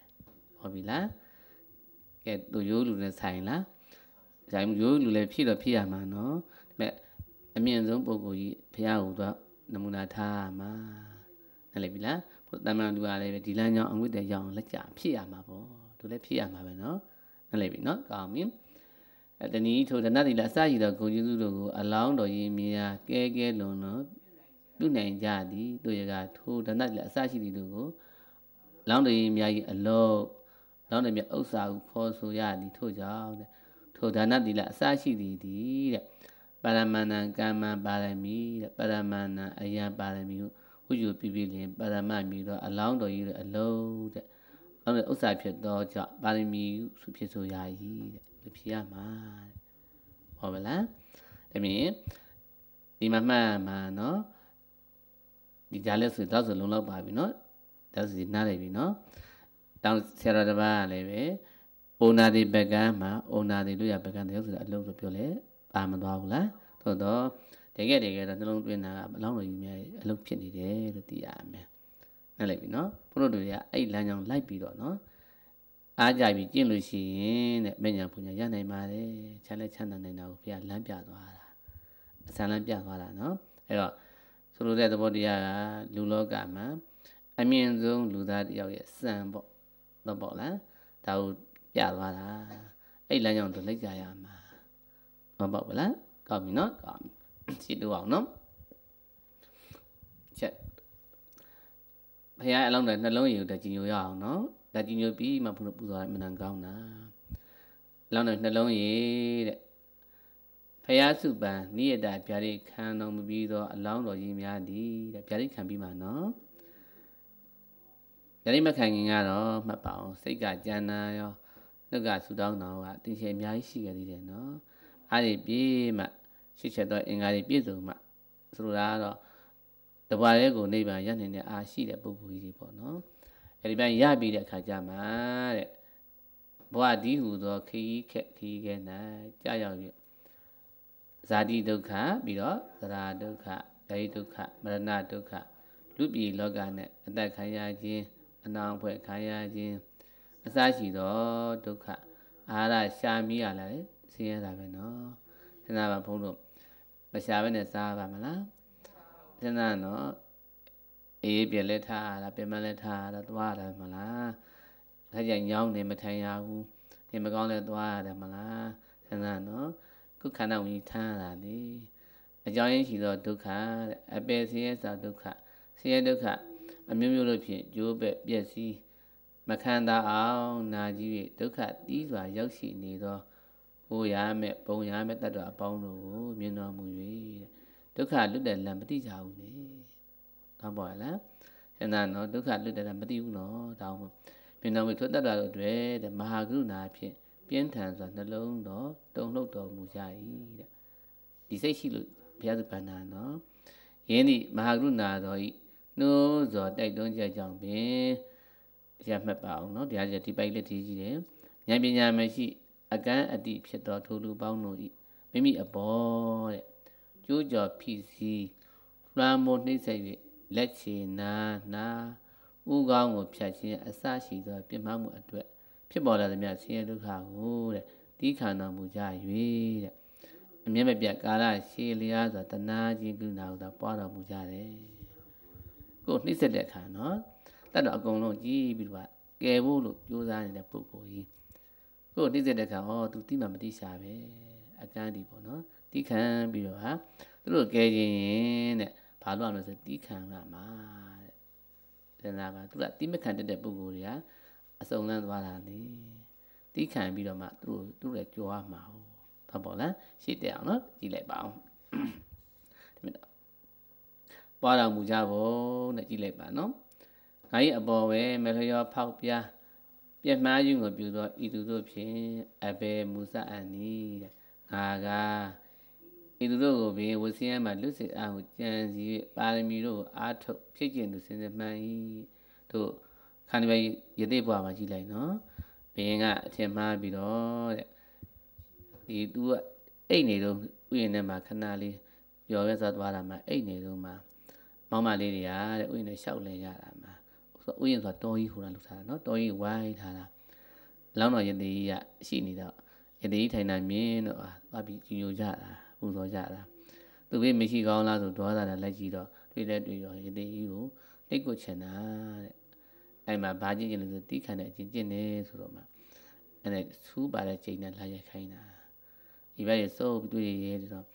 Speaker 1: တဲ့ဟောပြီလားကဲတို့ရိုးလူနဲ့ဆိုင်လားဆိုင်ရိုးလူလည်းဖြစ်တော့ဖြစ်ရမှာနော်ဒါပေမဲ့အမြင့်ဆုံးပုံကိုကြီးဘုရားကိုတော့နမူနာထားမှာနားလည်ပြီလားဘုရားတမန်လူကလည်းဒီလမ်းကြောင်းအငွေ့တဲ့ကြောင်းလက်ကြဖြစ်ရမှာပေါ့တို့လည်းဖြစ်ရမှာပဲနော်နားလည်ပြီနော်ကောင်းပြီအတဏီထိုတဏ္ဍတိလအစရှိသောဂုဏ်ကျေးဇူးတို့ကိုအလောင်းတော်ကြီးမြာကဲကဲလွန်တော်ပြုနိုင်ကြသည်တို့ရကထိုတဏ္ဍတိလအစရှိသည်တို့ကိုအလောင်းတော်ကြီးမြာကြီးအလောလောင်းတော်မြတ်ဥစ္စာကိုခေါ်ဆိုရသည်ထို့ကြောင့်တဲ့ထိုဒါနတိလအစရှိသည်သည်တဲ့ပါရမဏံကာမပါရမီတဲ့ပါရမဏံအယံပါရမီဟုဝိဇ္ဇုပြပြလင်ပါရမမီတော့အလောင်းတော်ကြီးတဲ့အလုံးတဲ့အဲ့လိုဥစ္စာဖြစ်သောကြောင့်ပါရမီစုဖြစ်ဆိုရာကြီးတဲ့ဖြစ်ရမှာတဲ့ဟုတ်မလားဒါမြင်ဒီမှာမှတ်မှာနော်ဒီကြားလက်ဆိုတော့ဆိုလုံးလောက်ပါပြီနော်ဒါဆိုနားလေပြီနော်တောင်ဆရာတော်တစ်ပါးကလည်းပဲအိုနာဒီပကံမှာအိုနာဒီလို့ရပကံတယောက်ဆိုတာအလုံးဆိုပြောလဲပါမသွားဘူးလားသို့တော့တကယ်တကယ်တော့နှလုံးသွင်းတာကအလောင်းတော်ကြီးများအလုံးဖြစ်နေတယ်လို့သိရမယ်နဲ့လိုက်ပြီနော်ဘုလိုတွေကအဲ့လမ်းကြောင်းလိုက်ပြီးတော့နော်အားကြပြီးကျင့်လို့ရှိရင်တဲ့မညာပူညာရနိုင်ပါတယ်ချမ်းလဲချမ်းသာနိုင်တာကိုဘုရားလမ်းပြသွားတာအစံလမ်းပြသွားတာနော်အဲ့တော့ဆိုလိုတဲ့သဘောတရားကလူလောကမှာအမြင့်ဆုံးလူသားတယောက်ရဲ့စံပေါ့တော့ပေါ့လားဒါကိုပြသွားတာအဲ့လမ်းကြောင်းတို့လိုက်ကြရမှာမပေါ့ဗလားကောင်းပြီနော်ကောင်းပြီရှင်းတော့အောင်နော်ဖခင်အလောင်းနဲ့နှလုံးရည်ကိုတကြည်ညိုရအောင်နော်တကြည်ညိုပြီးမှဘုရားပူဇော်ရမနန်ကောင်းတာအလောင်းနဲ့နှလုံးရည်တဲ့ဖယားစုပန်နိယတဗျာဒိခံတော်မူပြီးသောအလောင်းတော်ကြီးများသည်တဲ့ဗျာဒိခံပြီးမှနော်ဗျာဒိမခံခင်ကတော့မှတ်ပါအောင်စိတ်ကကြံနာရောနှုတ်ကဆူတောင်းတော်ကတင်ရှင်အများကြီးရှိခဲ့သေးတယ်နော်အားဒီပြည့်မှရှိချက်တော့အင်္ဂါတွေပြည့်စုံမှဆိုလိုတာကတော့တပွားလေးကိုနိဗ္ဗာန်ရနိုင်တဲ့အာရှိတဲ့ပုဂ္ဂိုလ်ကြီးတွေပေါ့နော်အဲ့ဒီပိုင်းရပြီးတဲ့အခါကျမှတဲ့ဘဝဒီဟူသောခီးခက်ခီးခဲ၌ကြာရောက်၍ဇာတိဒုက္ခပြီးတော့သရာဒုက္ခဒိဋ္ဌဒုက္ခမရဏဒုက္ခလူပြည်လောကနဲ့အသက်ခံရခြင်းအနောင်ဖွဲ့ခံရခြင်းအစရှိသောဒုက္ခအာရရှာမိရလာတယ်ဆင်းရဲတာပဲနော်ဆင်းရဲပါဘုန်းတို့မရှာဘဲနဲ့စားပါမလားစဉ်းစားတော့အေးပြက်လက်ထားတာပြင်မလက်ထားတာသွားတာမလားဒါကြညောင်းနေမထန်ရဘူးဒီမကောင်းလဲသွားရတယ်မလားစဉ်းစားတော့ခုခန္ဓာဝင်ထမ်းရတာလေအကြောင်းရင်းရှိသောဒုက္ခတဲ့အပယ်ဆင်းရဲသောဒုက္ခဆင်းရဲဒုက္ခအမျိုးမျိုးတို့ဖြင့်ကျိုးပဲ့ပျက်စီးမခံတာအောင်နာကြီး၍ဒုက္ခတီးစွာရောက်ရှိနေသောဟိုရမဲ့ပုံရမဲ့တတ္တအပေါင်းတို့ကိုမြင်တော်မူ၍ဒုက္ခလွတ်တဲ့လမ်းမသိကြဘူးလေဟုတ်ပါလားဆန္ဒနော်ဒုက္ခလွတ်တဲ့လမ်းမသိဘူးနော်ဒါအောင်မြင်တော်မူထွက်တတ်တာတို့တွေ့တဲ့မဟာကရုဏာဖြင့်ပြင်းထန်စွာနှလုံးတော်တုံလှုပ်တော်မူကြ၏တဲ့ဒီစိတ်ရှိလို့ဘုရားသခင်နာနော်ယင်းသည့်မဟာကရုဏာတော်ဤနှိုးစွာတိုက်တွန်းချက်ကြောင့်ပင်တရားမှတ်ပါအောင်နော်တရားချက်ဒီပိုက်လက်သေးကြီးတယ်ဉာဏ်ပညာမရှိ အကန့်အတိဖြစ်သောထိုလူပေါင်းတို့ဤမိမိအပေါ်တဲ့ကျိုးကြော်ဖြစ်စီလွှမ်းမိုးနှိမ့်ဆက်၍လက်ချေနာနာဥကောင်းကိုဖြတ်ခြင်းအစရှိသောပြစ်မှတ်မှုအတွက်ဖြစ်ပေါ်လာသမျှဆင်းရဲဒုက္ခကိုတဲ့တီးခံတော်မူကြ၍တဲ့အမျက်မပြတ်ကာလရှည်လျားစွာတနာခြင်းကုနာကိုသာပွားတော်မူကြတယ်ကိုနှိမ့်ဆက်တဲ့အခါနော်တတ်တော့အကုန်လုံးကြည်ပြီးတော့ကယ်ဖို့လို့ကြိုးစားနေတဲ့ပုဂ္ဂိုလ်ကြီးကိုနှိမ့်ဆက်တဲ့အခါဟော तू တိမှမတိရှာပဲအကန်းဒီပေါ့နော်တီးခံပြီးတော့ဟာသူတို့ကဲခြင်းရင်တဲ့ဘာလို့ရမလဲဆိုတီးခံကမှာတဲ့စဉ်းစားပါသူကတီးမခံတတ်တဲ့ပုဂ္ဂိုလ်တွေကအစုံလန်းသွားတာလေတီးခံပြီးတော့မှသူတို့သူတို့လည်းကြော်ရမှာဟုတ်ဟုတ်ပေါ့လားရှေ့တက်အောင်နော်ကြည့်လိုက်ပါအောင်ဒီမှာပွားတော်မူကြဖို့နဲ့ကြည့်လိုက်ပါနော်ငါ၏အပေါ်ပဲမလျော်ဖောက်ပြားပြက်မှားခြင်းကိုပြုသောဤသူတို့ဖြင့်အဘယ်မူဆအန်ဤတဲ့ငါကဤသူတို့ကိုဘေးဝစီယံမှာလူစစ်အားကိုကြံစည်၍ပါရမီတို့ကိုအားထုတ်ဖြစ်ကျင်သူစင်စမှန်၏တို့ခန္ဓာပဲယသိဘွားမှာကြည်လိုက်နော်ဘင်းကအထင်မှားပြီးတော့တဲ့ဒီသူကအိတ်နေတော့ဥယျာဉ်ထဲမှာခဏလေးပျော်ရွှင်သွားသွားတာမှာအိတ်နေတော့မှာမောင်မလေးတွေကတဲ့ဥယျာဉ်ထဲလျှောက်လဲရတာမှာဆိုဥယျာဉ်ဆိုတော့တော်ကြီးဟိုလာလှူထားတာနော်တော်ကြီးဝိုင်းထားတာလောင်းတော်ယသိကြီးကရှိနေတော့ယသိကြီးထိုင်တာမြင်တော့သွားပြီးကြီးညိုကြတာပူဇော်ကြတာသူပဲမရှိကောင်းလားဆိုဒေါသနဲ့လိုက်ကြည့်တော့တွေ့တဲ့တွေ့ရောရသေးကြီးကိုနှိတ်ကိုချင်တာတဲ့အဲ့မှာဘာကြည့်ကြလဲဆိုတီးခံတဲ့အချင်းကျင့်နေဆိုတော့မှအဲ့ဒါသူ့ပါတဲ့ချိန်နဲ့လာရခိုင်းတာဒီဘက်ရစုပ်တွေ့ရဲတော့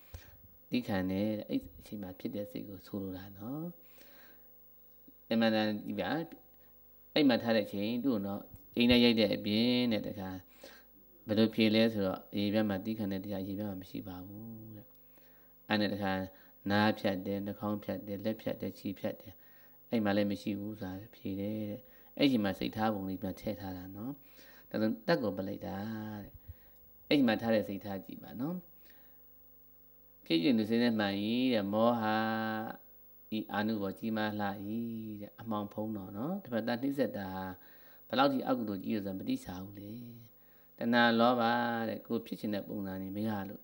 Speaker 1: တီးခံတယ်အဲ့အချိန်မှာဖြစ်တဲ့စိတ်ကိုဆိုလိုတာနော်အမှန်တန်ဒီပါအဲ့မှာထားတဲ့ချိန်သူ့တော့အိမ်နဲ့ရိုက်တဲ့အပြင်နဲ့တခါဘယ်လိုဖြေလဲဆိုတော့ရေပြတ်မှာတီးခံတဲ့တရားရေပြတ်မှာမရှိပါဘူးတဲ့အဲ့နဲ့တခါနားဖြတ်တယ်နှာခေါင်းဖြတ်တယ်လက်ဖြတ်တယ်ခြေဖြတ်တယ်အဲ့မှာလည်းမရှိဘူးဆိုတာဖြေတယ်တဲ့အဲ့ဒီမှာစိတ်ထားပုံလေးပြန်ထည့်ထားတာနော်ဒါဆိုတက်ကိုပလိုက်တာတဲ့အဲ့ဒီမှာထားတဲ့စိတ်ထားကြည့်ပါနော်ဖြစ်ကျင်သူစိနဲ့မှန်ဤတဲ့မောဟဤအာနုဘောကြီးမားလှဤတဲ့အမောင်ဖုံးတော်နော်တပတ်တနှိစက်တာဘယ်လောက်ဒီအကုသိုလ်ကြီးရဆိုမတိချဘူးလေတဏှာလောဘတဲ့ကိုဖြစ်ချင်တဲ့ပုံစံနေမရလို့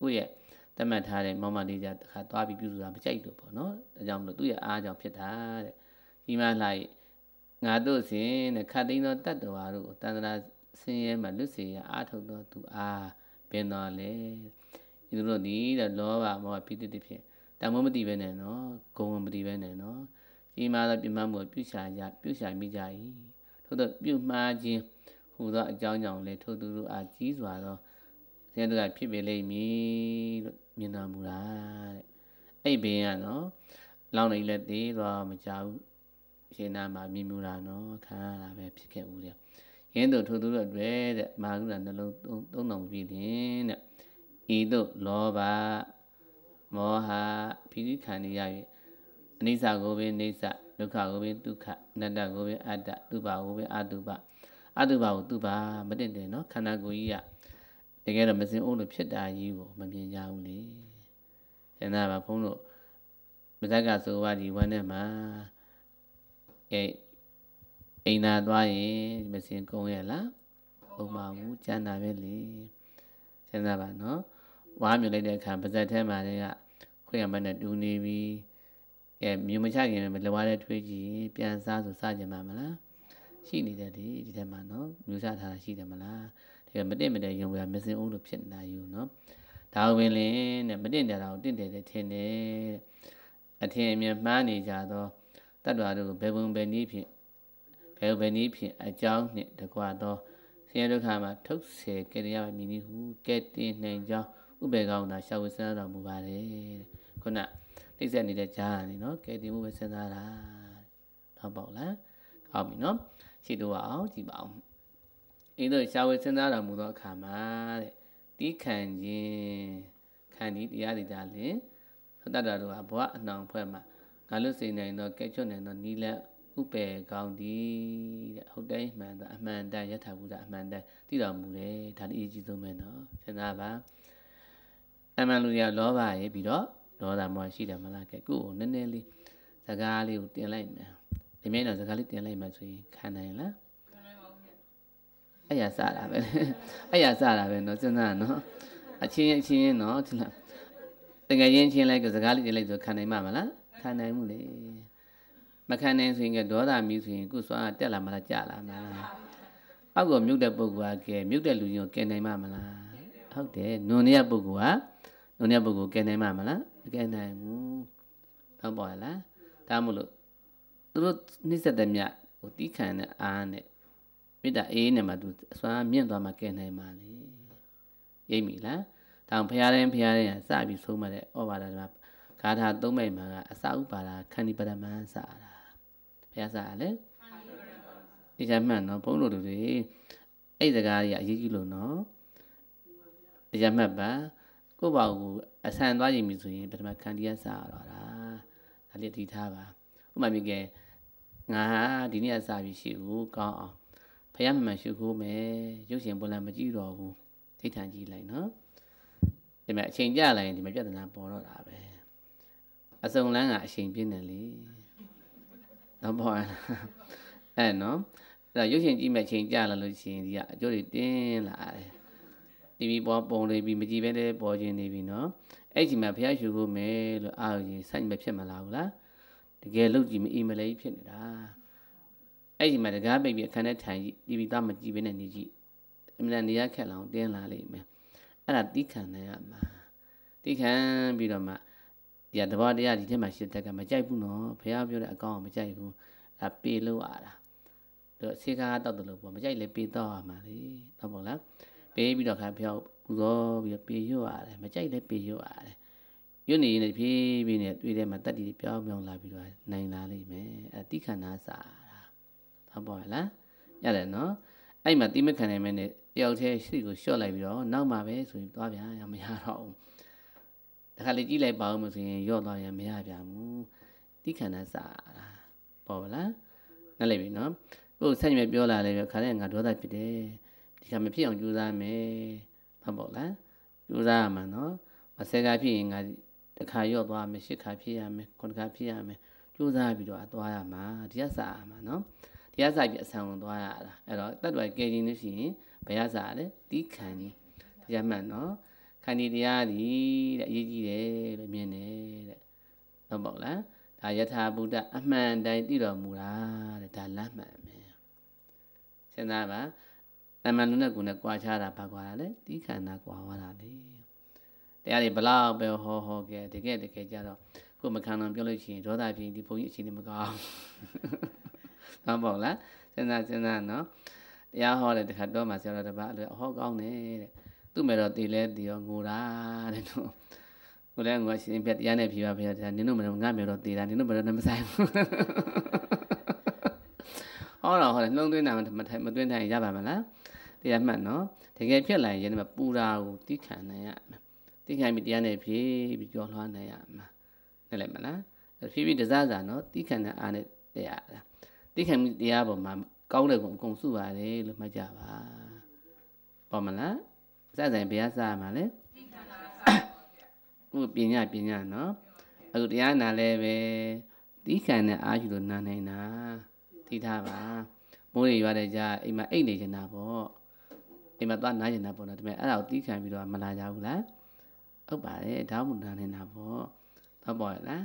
Speaker 1: ကိုယ့်ရဲ့သတ်မှတ်ထားတဲ့မောင်မလေးကြတခါသွားပြီးပြုစုတာမကြိုက်လို့ပေါ့နော်ဒါကြောင့်မလို့သူ့ရဲ့အားကြောင့်ဖြစ်တာတဲ့ဒီမှလိုက်ငါတို့စဉ်တဲ့ခတ်သိမ်းသောတတ္တဝါတို့ကိုတန်တရာဆင်းရဲမှလွတ်စေရအာထုတ်သောသူအားပင်တော်လေဤသူတို့သည်တဲ့လောဘမောဟပိတိတိဖြင့်တမမတိပဲနဲ့နော်ဂုံဝမတိပဲနဲ့နော်ဤမှသောပြမမှုပြုရှာရပြုရှာမိကြ၏ထို့သောပြုမှားခြင်းဟူသောအကြောင်းကြောင့်လည်းထိုသူတို့အားကြီးစွာသောဆင်းရဲဒုက္ခဖြစ်ပေလိမ့်မည်လို့မြင်တော်မူတာတဲ့အဲ့ဘေးကနော်လောင်းနေလက်သေးသွားမကြဘူးရှင်နာမှာမြင်မူတာနော်ခံရတာပဲဖြစ်ခဲ့ဦးတယ်ရင်းတို့ထိုသူတို့တွေ့တဲ့မာကုဏနှလုံးသုံးဆောင်ပြည်တင်တဲ့ဤတို့လောဘမောဟဖိသိခံနေရ၍အနိစ္စကိုပင်နေစ္စဒုက္ခကိုပင်ဒုက္ခအနတ္တကိုပင်အတ္တသူပါကိုပင်အတုပါအတုပါကိုသူ့ပါမတင်တယ်နော်ခန္ဓာကိုယ်ကြီးကတကယ်တော့မစင်အောင်လို့ဖြစ်တာကြီးကိုမမြင်ကြဘူးလေ။ရှင်သာပါဘုန်းတို့မဇက်ကဆိုပါဒီဝမ်းထဲမှာအဲအိမ်သာသွားရင်မစင်ကုန်းရလား။ဘုံပါဘူးကျန်တာပဲလေ။ရှင်သာပါနော်။ဝါမြုပ်လိုက်တဲ့အခါပါဇက်ထဲမှာလည်းကခွေရမနဲ့တူနေပြီ။အဲမြုံမချခင်မလဝါတဲ့ထွေးကြီးပြန်စားဆိုစားကြမှာမလား။ရှိနေတယ်ဒီဒီထဲမှာနော်မျိုးစားထားတာရှိတယ်မလားတကယ်မတင့်မတဲ့ယုံပြမစင်အောင်လို့ဖြစ်နေတာယူနော်ဒါဝင်လင်းတဲ့မတင့်တဲ့တာကိုတင့်တယ်တဲ့ထင်တယ်တဲ့အထင်အမြင်မှားနေကြသောတတ္တဝါတို့ကိုဘယ်ပုံဘယ်နည်းဖြင့်ဘယ်ဘယ်နည်းဖြင့်အကြောင်းနှင့်တကွာသောဆင်းရဲဒုက္ခမှာထုတ်ဆယ်ကတရမည်နည်းဟုကဲ့တင်နိုင်ကြောင်းဥပေကောင်းသာရှာဝေစမ်းတော်မူပါတယ်တဲ့ခုနတိတ်ဆက်နေတဲ့ကြားကနေနော်ကဲ့တင်မှုပဲစဉ်းစားတာတော့ပေါ့လားကောင်းပြီနော်ရှင်းတော့အောင်ကြည့်ပါအောင်ဤသို့ရှားဝေစဉ်းစားတော်မူသောအခါမှာတဲ့တီးခံခြင်းခန္ဒီတရားတွေကြလင်သတ္တတာတို့ဟာဘဝအနှောင်ဖွဲ့မှာငါလွတ်စေနိုင်သောကဲချွတ်နိုင်သောနိလန့်ဥပယ်ကောင်းသည်တဲ့ဟုတ်တိုင်းမှန်တာအမှန်တရားယထာဘုဒ္ဓအမှန်တရားသိတော်မူတယ်ဒါလည်းအရေးကြီးဆုံးပဲเนาะစဉ်းစားပါအမှန်လူရလောဘရေပြီးတော့ဒေါသမောရှိတယ်မလားကဲကိုယ်ကိုနည်းနည်းလေးစကားလေးကိုတင်လိုက်မယ်ဒီမဲ့တော့စကားလေးတင်လိုက်မှဆိုရင်ခံနိုင်လားခံနိုင်ပါဘူးအဲ့ရစတာပဲအဲ့ရစတာပဲเนาะစဉ်းစားနော်အချင်းအချင်းเนาะတကယ်ချင်းချင်းလိုက်ကစကားလေးတင်လိုက်ဆိုခံနိုင်မှာမလားခံနိုင်မှုလေမခံနိုင်ဆိုရင်ကဒေါသမီးဆိုရင်ခုစွာတက်လာမလားကြလာမလားအောက်ကမြုပ်တဲ့ပုဂ္ဂိုလ်ကကဲမြုပ်တဲ့လူကြီးကိုကဲနိုင်မှာမလားဟုတ်တယ်နုံရပုဂ္ဂိုလ်ကနုံရပုဂ္ဂိုလ်ကဲနိုင်မှာမလားကဲနိုင်ဘူးတော့ပေါ်လားဒါမှမဟုတ်သူတို့နှိစက်တဲ့မြတ်ဟိုတီးခံတဲ့အားနဲ့မေတ္တာအေးနဲ့မှသူအစွမ်းမြင့်သွားမှကဲနိုင်ပါလေရိပ်မိလားတောင်ဖရာရင်ဖရာရင်စပြီးဆုံးမတဲ့ဩဘာဒဓမ္မဂါထာသုံးမိတ်မှာကအစဥပါဒခန္ဒီပရမန်စတာဖရာစရလဲဒီကမှန်နော်ဘုန်းတော်တွေအဲ့စကားကြီးကအရေးကြီးလို့နော်ဒီကမှတ်ပါကိုယ့်ဘာကိုအဆန်သွားရင်ပြီဆိုရင်ပထမခန္ဒီကစရတော့တာဒါလေးတည်ထားပါဥပမာမြေကဲငါဟာဒီနေ့အစားပြီးရှိဦးကောင်းအောင်ဖယားမမှန်ရှုခိုးမယ်ရုပ်ရှင်ပုံလံမကြည့်တော့ဘူးထိတ်ထန်ကြည့်လိုက်နော်ဒီမဲ့အချိန်ကြလိုက်ရင်ဒီမဲ့ပြဿနာပေါ်တော့တာပဲအစုံလန်းကအချိန်ပြင်းတယ်လေတော့ပေါ်အဲ့နော်အဲ့ဒါရုပ်ရှင်ကြည့်မဲ့အချိန်ကြလာလို့ရှိရင်ဒီကအကျိုးတွေတင်းလာတယ်တီဗီပေါ်ပုံတွေပြီးမကြည့်ပဲတဲ့ပေါ်ခြင်းနေပြီနော်အဲ့ဒီမှာဖယားရှုခိုးမယ်လို့အာရုံကြီးဆိုင်မဖြစ်မလာဘူးလားကယ်လို့ကြည့်မအီမလဲဖြစ်နေတာအဲ့ဒီမှာတကားပိတ်ပြီးအခန်းထဲထိုင်ကြည့်တီဗီသားမကြည့်ဘဲနဲ့နေကြည့်အမှန်နေရခက်လောင်တင်းလာလိမ့်မယ်အဲ့ဒါတိခံနိုင်ရမှာတိခံပြီးတော့မှဒီတဘောတရားဒီထဲမှာရှိတဲ့ကမကြိုက်ဘူးနော်ဘုရားပြောတဲ့အကောင်ကမကြိုက်ဘူးအဲ့ပေလို့ရတာတို့ဆေးကားတောက်တယ်လို့ပေါ့မကြိုက်လဲပေတော့ရမှာလေဟုတ်ပေါ့လားပေးပြီးတော့ခါဘုရားပူဇော်ပြီးတော့ပေရွတ်ရတယ်မကြိုက်လဲပေရွတ်ရတယ်ရွတ်နေရင်လည်းဖြည်းဖြည်းနဲ့တွေ့တဲ့မှာတတ်တည်ပြောင်းပြောင်းလာပြီးတော့နိုင်လာလိမ့်မယ်အတိခဏစာတာသာပေါ်လားရတယ်နော်အဲ့မှာတိမခံနိုင်မယ်နဲ့တယောက်တည်းရှိကိုရှော့လိုက်ပြီးတော့နောက်မှာပဲဆိုရင်သွားပြန်ရမရတော့ဘူးတခါလေကြည့်လိုက်ပါဦးမဆိုရင်ရော့သွားရမရပြန်ဘူးတိခဏစာတာပေါ်ပါလားနားလည်ပြီနော်ကိုဆက်ညမပြောလာလေခါနဲ့ငါဒေါသဖြစ်တယ်ဒီကမဖြစ်အောင်ကြိုးစားမယ်ဟုတ်ပေါ့လားကြိုးစားရမှာနော်မဆက်ကဖြစ်ရင်ငါတစ်ခါရော့သွားမယ်ရှစ်ခါဖြစ်ရမယ်ခုနှစ်ခါဖြစ်ရမယ်ကြိုးစားပြီးတော့အသွားရမှာဒီကစားရမှာနော်ဒီကစားပြီးအဆံဝင်သွားရတာအဲ့တော့တတ်တော်ကဲခြင်းလို့ရှိရင်ဘယ်ကစားရလဲတီးခံခြင်းဒီကမှန်နော်ခန္တီတရားသည်တဲ့အရေးကြီးတယ်လို့မြင်တယ်တဲ့ဟုတ်ပေါ့လားဒါယထာဘုဒ္ဓအမှန်တိုင်းသိတော်မူတာတဲ့ဒါလမ်းမှန်ပဲစဉ်းစားပါအမှန်လုံးနဲ့ကိုယ်နဲ့ကြွားချတာဘာကွာလဲတီးခန္ဓာကွာသွားတာလေတရားတွေဘလောက်ပဲဟောဟောခဲ့တကယ်တကယ်ကြတော့ခုမခံတော့ပြောလို့ရှိရင်ဒေါသဖြစ်ရင်ဒီဘုန်းကြီးအချိန်မကောင်းဟုတ်ပေါ့လားစဉ်းစားစဉ်းစားနော်တရားဟောတဲ့တခါတော့မှဆရာတော်တပါအဲ့ဟောကောင်းတယ်တဲ့သူ့မဲ့တော့တည်လဲတည်ရောငိုတာတဲ့နော်ကိုလည်းငါရှင်ပြတရားနဲ့ဖြေပါဖရာတရားနင်တို့မတော့ငါမျိုးတော့တည်တာနင်တို့မတော့မဆိုင်ဘူးဟောတော့ဟောတယ်နှလုံးသွင်းတာမထိုင်မသွင်းထိုင်ရပါမလားတရားမှတ်နော်တကယ်ဖြစ်လာရင်ယနေ့ပူတာကိုတီးခံနိုင်ရမယ်သိခံပြီးတရားနဲ့ဖြည်းပြီးကြော်လွှားနိုင်ရမှာနဲ့လည်းမလားဖြည်းဖြည်းတစားစားနော်သိခံတဲ့အားနဲ့တရားလားသိခံပြီးတရားပေါ်မှာကောင်းတဲ့ကုန်အကုန်စုပါတယ်လို့မှတ်ကြပါပေါ်မလားစသဖြင့်ဘုရားစားရမှာလေသိခံတာစားပါဘုရားဥပညာပညာနော်အခုတရားနာလဲပဲသီးခံတဲ့အားယူလို့နာနိုင်တာသိထားပါမိုးတွေရွာတဲ့ကြာအိမ်မှာအိတ်နေကြတာပေါ့အိမ်မှာသွားနားကျင်တာပေါ့နော်ဒါပေမဲ့အဲ့ဒါကိုသီးခံပြီးတော့မလာကြဘူးလားဟုတ်ပါတယ်ဓာတ်မူတာနေတာပေါ့သဘောရလား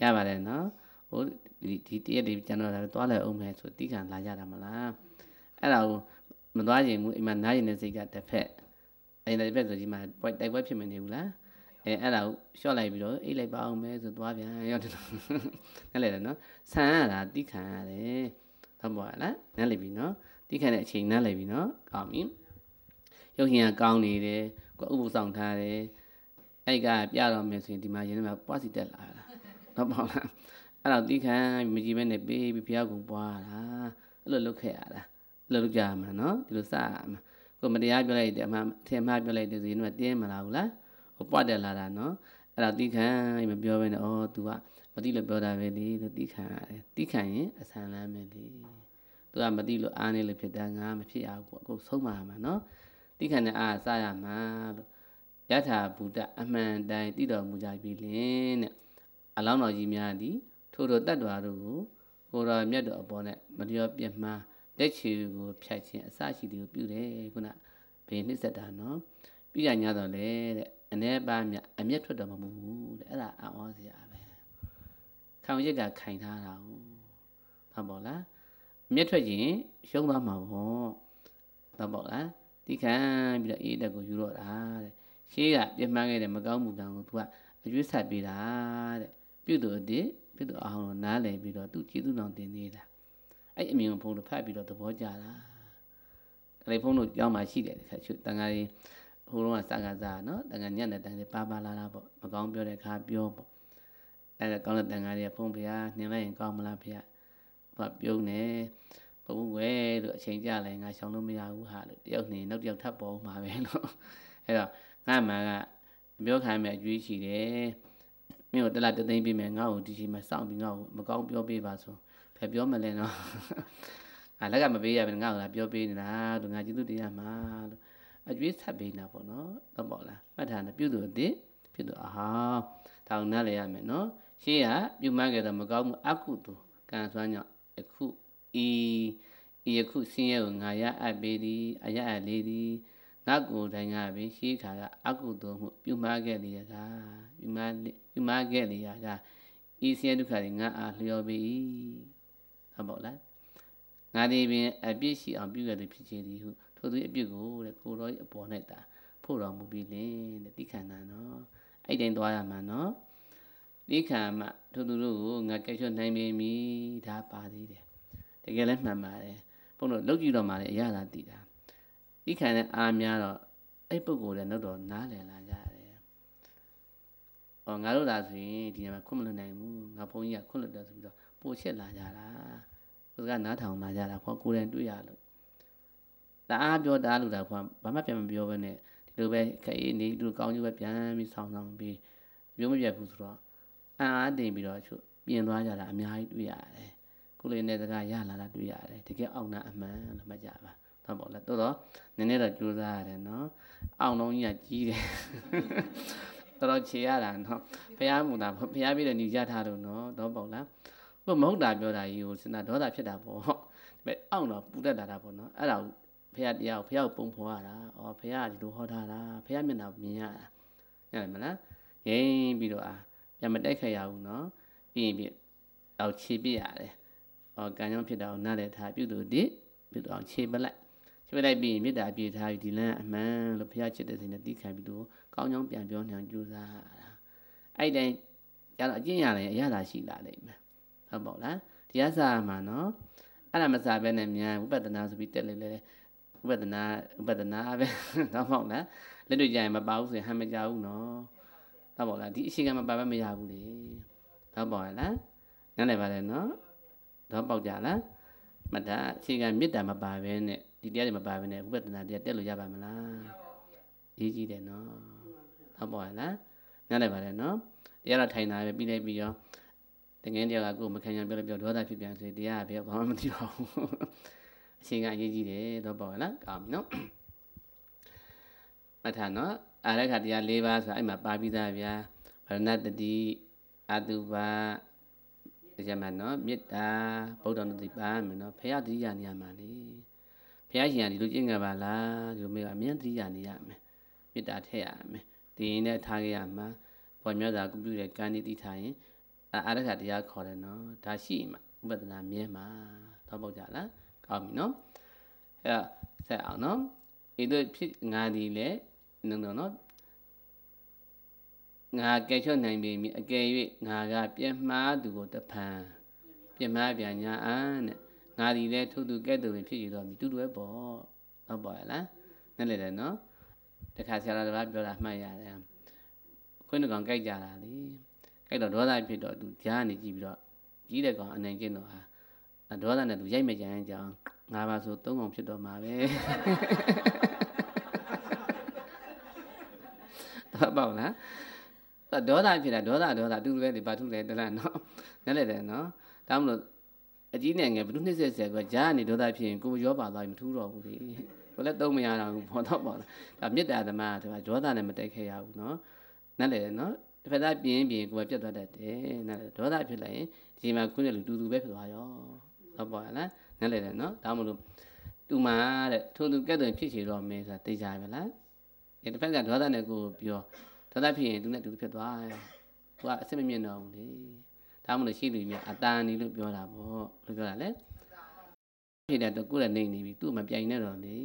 Speaker 1: ရပါတယ်နော်ဟိုဒီဒီတရက်ဒီကျွန်တော်လည်းသွားလဲအောင်မယ်ဆိုတိခံလာကြတာမလားအဲ့ဒါကိုမသွားရင်ဘူးအိမ်မှာနားရင်တဲ့စိတ်ကတစ်ဖက်အဲ့ဒီတစ်ဖက်ဆိုဒီမှာတိုက်ပွဲဖြစ်မနေဘူးလားအဲအဲ့ဒါကိုရှော့လိုက်ပြီးတော့အိတ်လိုက်ပါအောင်ပဲဆိုသွားပြန်ရောက်တယ်နားလည်တယ်နော်ဆန်ရတာတိခံရတယ်သဘောရလားနားလည်ပြီနော်တိခံတဲ့အချိန်နားလည်ပြီနော်ကောင်းပြီရုပ်ရှင်ကကောင်းနေတယ်ကိုဥပုဆောင်ထားတယ်အဲ့ကပြတော့မယ်ဆိုရင်ဒီမှာရင်ထဲမှာပွားစီတက်လာတာတော့ပေါ့လားအဲ့တော့ဒီခံမကြည့်ပဲနဲ့ပေးပြီးဘုရားကိုပွားတာအဲ့လိုလုပ်ခဲ့ရတာအဲ့လိုလုပ်ကြရမှာနော်ဒီလိုစရမှာကိုမတရားပြောလိုက်တယ်အမှအထင်မှားပြောလိုက်တယ်ဆိုရင်တော့တင်းမလာဘူးလားဟိုပွားတက်လာတာနော်အဲ့တော့ဒီခံမပြောပဲနဲ့ဩ तू ကမသိလို့ပြောတာပဲလေလို့ဒီခံရတယ်ဒီခံရင်အဆန်လမ်းပဲလေ तू ကမသိလို့အားနေလို့ဖြစ်တာငါမဖြစ်ရဘူးပေါ့အခုဆုံးပါမှာနော်ဒီခံနဲ့အားစရမှာလို့ယထာဘူတအမှန်တိုင်းသိတော်မူကြပြီလင်တဲ့အလောင်းတော်ကြီးများသည် ထိုတို့တတ္တဝါတို့ကိုကိုယ်တော်မြတ်တော်အပေါ်နဲ့မလျော့ပြတ်မှားလက်ချေကိုဖြတ်ခြင်းအစရှိသည်ကိုပြုတယ်ခုနဘေးနှစ်ဆက်တာနော်ပြုရညတော်လေတဲ့အ ਨੇ ပါမြအမျက်ထွက်တော်မမူဘူးတဲ့အဲ့ဒါအံ့ဩစရာပဲခံရစ်ကခိုင်ထားတာဟုတ်ဟုတ်ပါလားအမျက်ထွက်ခြင်းရုံးသွားမှာပေါ့ဟုတ်ပါလားဒီခံပြီးတော့အေးတက်ကိုယူတော့တာတဲ့ရှေးကပြမှန်းခဲ့တဲ့မကောင်းမှုကံကိုသူကအကျွေးဆက်ပေးတာတဲ့ပြုသူအတိပြုသူအောင်လို့နားလည်ပြီးတော့သူကျေးဇူးတော်တင်နေတာအဲ့အမြင်ကိုဘုံတို့ဖတ်ပြီးတော့သဘောကျတာအဲ့ဘုံတို့ကြောင်းမှရှိတယ်တခါချို့တန်ခါရင်ဟိုလုံးကစကားစားနော်တန်ခါညက်တဲ့တန်ခါပါပါလာလာပေါ့မကောင်းပြောတဲ့ခါပြောပေါ့အဲ့ဒါကောင်းတဲ့တန်ခါတွေကဘုံဖရားနှင်လိုက်ရင်ကောင်းမလားဖရားဘာပြုံးနေဘုံဝဲလို့အချိန်ကြလဲငါရှောင်လို့မရဘူးဟာလို့တယောက်နေနောက်တယောက်ထပ်ပေါ်မှာပဲနော်အဲ့တော့ငါမှကပြောခိုင်းမဲ့အကျွေးရှိတယ်မင်းတို့တလားတသိမ်းပေးမယ်ငါ့ကိုဒီချိန်မှာစောင့်ပြီးငါ့ကိုမကောင်းပြောပေးပါဆိုဖယ်ပြောမလဲနော်ငါလက်ကမပေးရဘူးငါ့ကိုလာပြောပေးနေလားလို့ငါကျေးဇူးတရားမှာလို့အကျွေးဆက်ပေးနေတာပေါ့နော်တော့ပေါ့လားမှတ်ထားနေပြုသူအစ်ဖြစ်သူအဟာတောင်းနားလေရမယ်နော် ရှေးကပြုမခဲ့တော့မကောင်းမှုအကုသူကံစွမ်းကြောင့်အခုဤဤယခုဆင်းရဲကိုငါရအပ်ပေးသည်အရအပ်လေးသည်ငါကိုယ်တိုင်ကပင်ရှိခါကအကုသိုလ်မှုပြုမခဲ့လေရာကပြုမပြုမခဲ့လေရာကဤဆင်းဒုက္ခတွေငါအားလျော်ပေ၏ဟုတ်ပါလားငါဒီပင်အပြစ်ရှိအောင်ပြုခဲ့သူဖြစ်ခြင်းသည်ဟုထိုသူအပြစ်ကိုတဲ့ကိုတော်၏အပေါ်၌တာဖို့တော်မူပြီးလင်တဲ့တိခန္ဓာနော်အဲ့တိုင်းသွားရမှာနော်တိခန္ဓာမှထိုသူတို့ကိုငါကဲ့ချွတ်နိုင်ပေမည်ဒါပါသေးတယ်တကယ်လည်းမှန်ပါတယ်ဘုန်းတော်လောက်ကြည့်တော့မှလည်းအရသာတည်တာတိခံတဲ့အားများတော့အဲ့ပုဂ္ဂိုလ်လည်းတော့တော့နားလည်လာကြတယ်။အော်ငါတို့လာဆိုရင်ဒီညမှာခွင့်မလွတ်နိုင်ဘူး။ငါဘုန်းကြီးကခွင့်လွတ်တယ်ဆိုပြီးတော့ပိုချက်လာကြတာ။ကိုယ်ကနားထောင်လာကြတာခေါ်ကိုယ်တိုင်တွေ့ရလို့။တအားပြောတားလို့တာခေါ်ဘာမှပြန်မပြောဘဲနဲ့ဒီလိုပဲခအေးနေဒီလိုကောင်းကျိုးပဲပြန်ပြီးဆောင်းဆောင်ပြီးပြုံးမပြတ်ဘူးဆိုတော့အံ့အားတင်ပြီးတော့ချို့ပြင်သွားကြတာအများကြီးတွေ့ရတယ်။ကိုယ်လေးနဲ့တကားရလာတာတွေ့ရတယ်။တကယ်အောင်တာအမှန်လို့မှတ်ကြပါ။ဟုတ်ပေါ့လားတိုးတော့နည်းနည်းတော့ကြိုးစားရတယ်နော်အောင်လုံးကြီးကကြီးတယ်တော်တော်ခြေရတာနော်ဘုရားမူတာဘုရားပြည့်တဲ့ညီရထားလို့နော်တော့ပေါ့လားဟိုမဟုတ်တာပြောတာကြီးကိုစဉ်းစားဒေါသဖြစ်တာပေါ့ဒါပေမဲ့အောင်တော့ပူတတ်လာတာပေါ့နော်အဲ့ဒါကိုဘုရားတရားကိုဘုရားကိုပုံဖော်ရတာအော်ဘုရားကဒီလိုဟောထားတာဘုရားမျက်နှာကိုမြင်ရတာညတယ်မလားရင်းပြီးတော့အာပြန်မတိုက်ခရရဘူးနော်ပြီးရင်ပြီးတော့ခြေပြရတယ်အော်ကံကြောင့်ဖြစ်တာကိုနားလည်ထားပြုလို့ဒီပြုတော့ခြေပလိုက်ချွေးလိုက်ပြီးမေတ္တာပြေထားပြီးဒီလမ်းအမှန်လို့ဘုရားချစ်တဲ့စိတ်နဲ့သိခံပြီးတော့ကောင်းကောင်းပြန်ပြောနိုင်ကြိုးစားရတာအဲ့တိုင်းကျတော့အကျင့်ရတယ်အရသာရှိလာလိမ့်မယ်ဟုတ်ပေါ့လားတရားစာမှာနော်အဲ့ဒါမစာပဲနဲ့မြန်ဝိပဿနာဆိုပြီးတက်လေလေဝိပဿနာဝိပဿနာပဲတော့ပေါ့လားလက်တွေ့ကြရင်မပါဘူးဆိုရင်ဟမ်မကြဘူးနော်တော့ပေါ့လားဒီအချိန်ကမပါပဲမရဘူးလေတော့ပေါ့လားနားလည်ပါတယ်နော်တော့ပေါက်ကြလားမတအချိန်ကမေတ္တာမပါပဲနဲ့ဒီတရားတွေမပါဘဲနဲ့ဝိပဿနာတရားတက်လို့ရပါမလားရေးကြည့်တယ်နော်ဟုတ်ပါလားနားလည်ပါတယ်နော်တရားတော့ထိုင်တာပဲပြီးလိုက်ပြီးရောတကယ်တရားကကိုယ်မခံရပြောလို့ပြောဒေါသဖြစ်ပြန်ဆိုတရားကဘယ်ဘာမှမသိတော့ဘူးအရှင်ကအရေးကြီးတယ်တော့ပေါ့လားကောင်းပြီနော်မထာနော်အာရခတရား၄ပါးဆိုတာအဲ့မှာပါပြီးသားဗျာဗရဏတတိအတုပါရမနော်မေတ္တာဗုဒ္ဓံတိပါမယ်နော်ဖရာတိရနေရမှာလေဘုရားရှင်ကဒီလိုကြင်ငါပါလားဒီလိုမျိုးအမြဲတည်းရနေရမယ်မေတ္တာထည့်ရမယ်ဒီရင်နဲ့ထားခဲ့ရမှာပေါ်မြတ်စွာကုပြုတဲ့ကံဤတိထားရင်အာရခတရားခေါ်တယ်နော်ဒါရှိမှဥပဒနာမြဲမှာတော့ပေါ့ကြလားကောင်းပြီနော်အဲဆက်အောင်နော်ဤသို့ဖြစ်ငါဒီလေနော်နော်ငါကဲချွတ်နိုင်ပြီအကယ်၍ငါကပြမှားသူကိုတဖန်ပြမှားပြန်ညာအံ့တဲ့ငါသည်လည်းထို့သူကဲ့သို့ပင်ဖြစ်อยู่တော်မူတူတူပဲပေါ့ဟုတ်ပါရဲ့လားနားလည်တယ်နော်တခါဆရာတော်ကပြောတာမှတ်ရတယ်ခွင်းတကောင်ကြိုက်ကြတာလေကြိုက်တော့ဒေါသဖြစ်တော့သူကြားနေကြည့်ပြီးတော့ကြီးတဲ့ကောင်အနိုင်ကျင့်တော့ဟာဒေါသနဲ့သူရိုက်မကြမ်းကြောင်းငါပါဆိုသုံးကောင်ဖြစ်တော့မှာပဲတော့ပေါ့လားဒေါသဖြစ်တာဒေါသဒေါသတူတူပဲဒီပါထုလဲတလားနော်နားလည်တယ်နော်ဒါမှမဟုတ်အကြီးနိုင်ငံဘယ်သူနှိမ့်ဆက်ဆဲကကြားကနေဒေါသဖြစ်ရင်ကိုရောပါသွားပြီမထူးတော့ဘူးလေကိုလည်းသုံးမရတော့ဘူးပေါ်တော့ပေါ်တော့ဒါမေတ္တာသမားကဒါဒေါသနဲ့မတိုက်ခဲ့ရဘူးနော်နားလည်နော်တစ်ဖက်သားပြင်းပြင်းကိုယ်ပြတ်သွားတတ်တယ်နားလည်ဒေါသဖြစ်လိုက်ရင်ဒီမှာခုနဲ့လူတူတူပဲဖြစ်သွားရောတော့ပေါ်ရလားနားလည်တယ်နော်ဒါမှမဟုတ်သူမှာတဲ့ထိုသူကဲ့သို့ဖြစ်ချေတော့မင်းဆိုတာသိကြပါလားဒီတစ်ဖက်ကဒေါသနဲ့ကိုပြောဒေါသဖြစ်ရင်သူနဲ့တူတူဖြစ်သွားတယ်ကိုကအစ်မမြင်တော့ဘူးလေဒါမှမဟုတ်ရှိသူများအတန်ဒီလို့ပြောတာပေါ့လို့ပြောတာလေဖြစ်တဲ့တော့ကိုယ်လည်းနေနေပြီသူ့မပြိုင်နဲ့တော့လေ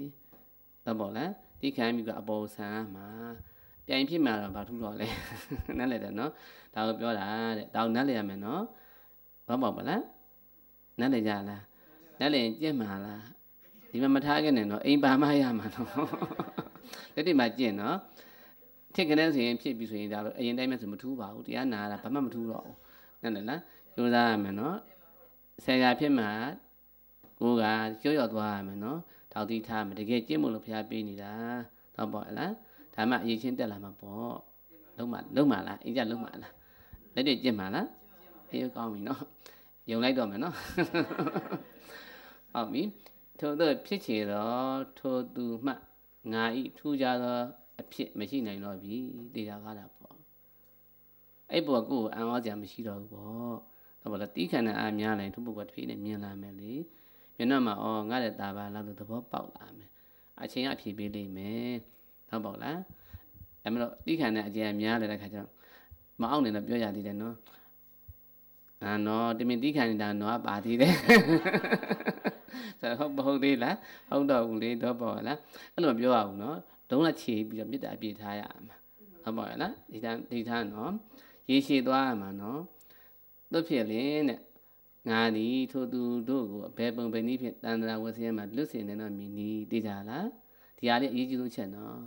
Speaker 1: တော့ပေါ့လားဒီခံပြီးကအပေါ်ဆန်းမှာပြိုင်ဖြစ်မှာတော့ဘာထူးတော့လဲနားလည်တယ်နော်ဒါကိုပြောတာတဲ့ဒါကိုနားလည်ရမယ်နော်ဘာပေါ့ပါလားနားလည်ကြလားနားလည်ကျင့်မှာလားဒီမှာမထားခဲ့နဲ့နော်အိမ်ပါမရမှာနော်လက်တိမှာကျင့်နော်ထစ်ကနေဆိုရင်ဖြစ်ပြီဆိုရင်ဒါတော့အရင်တိုင်းမဲ့ဆိုမထူးပါဘူးတရားနာတာဘာမှမထူးတော့ဘူးဟုတ်တယ်လားကြိုးစားရမယ်နော်ဆယ်ရာဖြစ်မှာကိုကကျွတ်ရော်သွားရမယ်နော်တောက်တိထားမယ်တကယ်ကြင့်မို့လို့ဖျားပေးနေတာတော့ပေါ့လားဒါမှအရေးချင်းတက်လာမှာပေါ့လုံးမလုံးမလားအင်ကြလုံးမလားလက်တွေကြင့်မလားအေးကောင်းပြီနော်ယုံလိုက်တော့မယ်နော်ဟုတ်ပြီထို့သောဖြစ်ချေတော့ထိုသူမှငါဤထူးခြားသောအဖြစ်မရှိနိုင်တော့ပြီတေချာကားတာပေါ့အဲ့ပေါ်ကိုယ်အံ့ဩစရာမရှိတော့ဘူးပေါ့ဒါပေါ်လားတီးခံတဲ့အားများလိုက်သူ့ဘုကတဖြည်းနဲ့မြင်လာမယ်လေမျက်နှာမှာအော်ငါလည်းတာပါလားလို့သဘောပေါက်လာမယ်အချင်းအဖြေပေးလိမ့်မယ်ဟုတ်ပေါ့လားအဲ့မလို့တီးခံတဲ့အချင်းအများလည်းတဲ့ခါကျတော့မအောင်နေတော့ပြောရသေးတယ်နော်အာနော်တမင်တီးခံနေတာနော်ပါသေးတယ်ဆိုတော့ဟုတ်မဟုတ်သေးလားဟုတ်တော့ဘူးလေတော့ပေါ့လားအဲ့လိုပြောရအောင်နော်ဒုံးလက်ချေပြီးတော့မြစ်တာပြေးထားရမှာဟုတ်ပါရဲ့လားဒီတန်းဒီတန်းနော်ရေရှည်သွားရမှာနော်သို့ဖြစ်လင်တဲ့ငါသည်ထိုသူတို့ကိုဘယ်ပုံပဲနည်းဖြင့်တန်တရာဝစီရမှာလွတ်စင်နေတော့မြည်နီးသိကြလားဒီဟာလေးအရေးကြီးဆုံးချက်နော်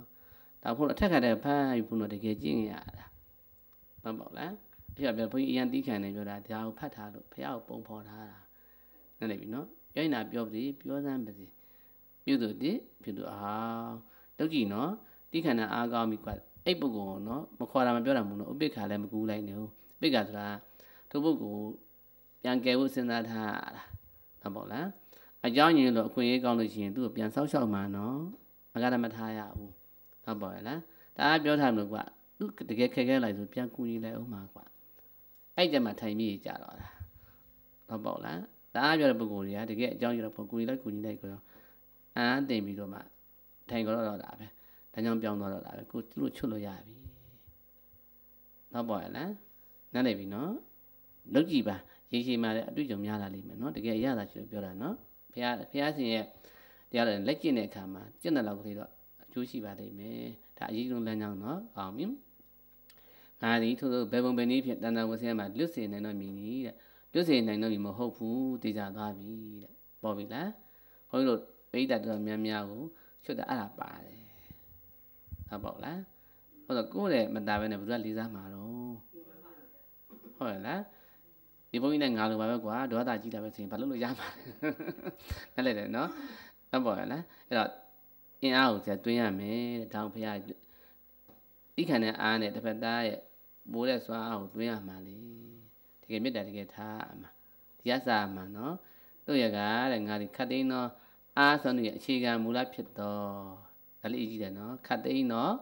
Speaker 1: ဒါဖို့အထက်ခါတဲ့ဖမ်းယူဖို့တော့တကယ်ကြည့်နေရတာမှန်ပါလားအဲ့ဒါပဲဘုန်းကြီးအရင်တီးခံနေပြောတာဒါကိုဖတ်ထားလို့ဖះကိုပုံဖော်ထားတာနားလည်ပြီနော်ရိုက်နာပြောပြီပြောစမ်းပါစီပြုသူတိပြုသူအာဒုက္ခိနော်တိခဏအားကောင်းပြီကွာအဲ့ပုဂ္ဂိုလ်နော်မခွာတာမပြောတာမဟုတ်နော်ဥပိ္ပခာလည်းမကူးလိုက်နေဘူးပိက္ခာဆိုတာသူပုဂ္ဂိုလ်ပြန်ကယ်ဖို့စဉ်းစားထားတာဟုတ်ပေါ့လားအကြောင်းရင်းလို့အခွင့်အရေးကောင်းလို့ရှိရင်သူ့ကိုပြန်ဆောက်ရှောက်မှာနော်အကားမထားရဘူးဟုတ်ပေါ့လားဒါကပြောထားလို့ကွာသူတကယ်ခက်ခဲလိုက်ဆိုပြန်ကူညီလိုက်အောင်မှာကွာအဲ့ကြမှာထိုင်ပြီးကြတော့တာဟုတ်ပေါ့လားဒါကပြောတဲ့ပုဂ္ဂိုလ်တွေကတကယ်အကြောင်းရင်းလို့ပေါ့ကူညီလိုက်ကူညီလိုက်ကိုအာတင်ပြီးတော့မှထိုင်ကြတော့တော့တာပဲ။ဒါကြောင့်ပြောင်းသွားတော့တာပဲကိုသူ့လိုချွတ်လို့ရပြီ။နောက်ပေါ်ရလား။နားလည်ပြီနော်။လုပ်ကြည့်ပါ။ရေရှည်မှလည်းအတွေ့အကြုံများလာလိမ့်မယ်နော်။တကယ်ရတာချွတ်လို့ပြောတာနော်။ဖះဖះရှင်ရဲ့တရားလည်းလက်ကျင့်တဲ့အခါမှာကျင့်တဲ့လောက်ကလေးတော့အကျိုးရှိပါလိမ့်မယ်။ဒါအရေးကြီးလမ်းကြောင်းနော်။အောင်ပြီ။ငါသည်ထို့သောဘယ်ပုံပဲနည်းဖြင့်တန်တန်ဝဆင်းမှာလွတ်စေနိုင်တော့မည်နီတဲ့။လွတ်စေနိုင်တော့မည်မဟုတ်ဘူး။တေချာသွားပြီတဲ့။ပေါ်ပြီလား။ခွန်ကြီးတို့ပိဋကတော်များများကိုချွတ်တာအဲ့ဒါပါတယ်ဟုတ်ပေါ့လားဟုတ်တော့ကိုယ်လည်းမတားပဲနဲ့ဘယ်သူကလေးစားမှာတော့ဟုတ်ရဲ့လားဒီဘုန်းကြီးနဲ့ငါလိုပါပဲကွာဒေါသကြီးတာပဲဆိုရင်ဘာလို့လို့ရမှာလဲနားလည်တယ်နော်ဟုတ်ပေါ့လားအဲ့တော့အင်းအားကိုဆရာတွင်းရမယ်တဲ့တောင်ဖရာဤခံတဲ့အားနဲ့တစ်ဖက်သားရဲ့ပိုးတဲ့စွမ်းအားကိုတွင်းရမှာလေတကယ်မေတ္တာတကယ်ထားအမှာဒီရစာမှာနော်တို့ရကတဲ့ငါဒီခတ်သိန်းသောအားဆုံးရဲ့အခြေခံမူလဖြစ်တော့ဒါလေးအကြီးတယ်နော်ခတ်သိမ်းတော့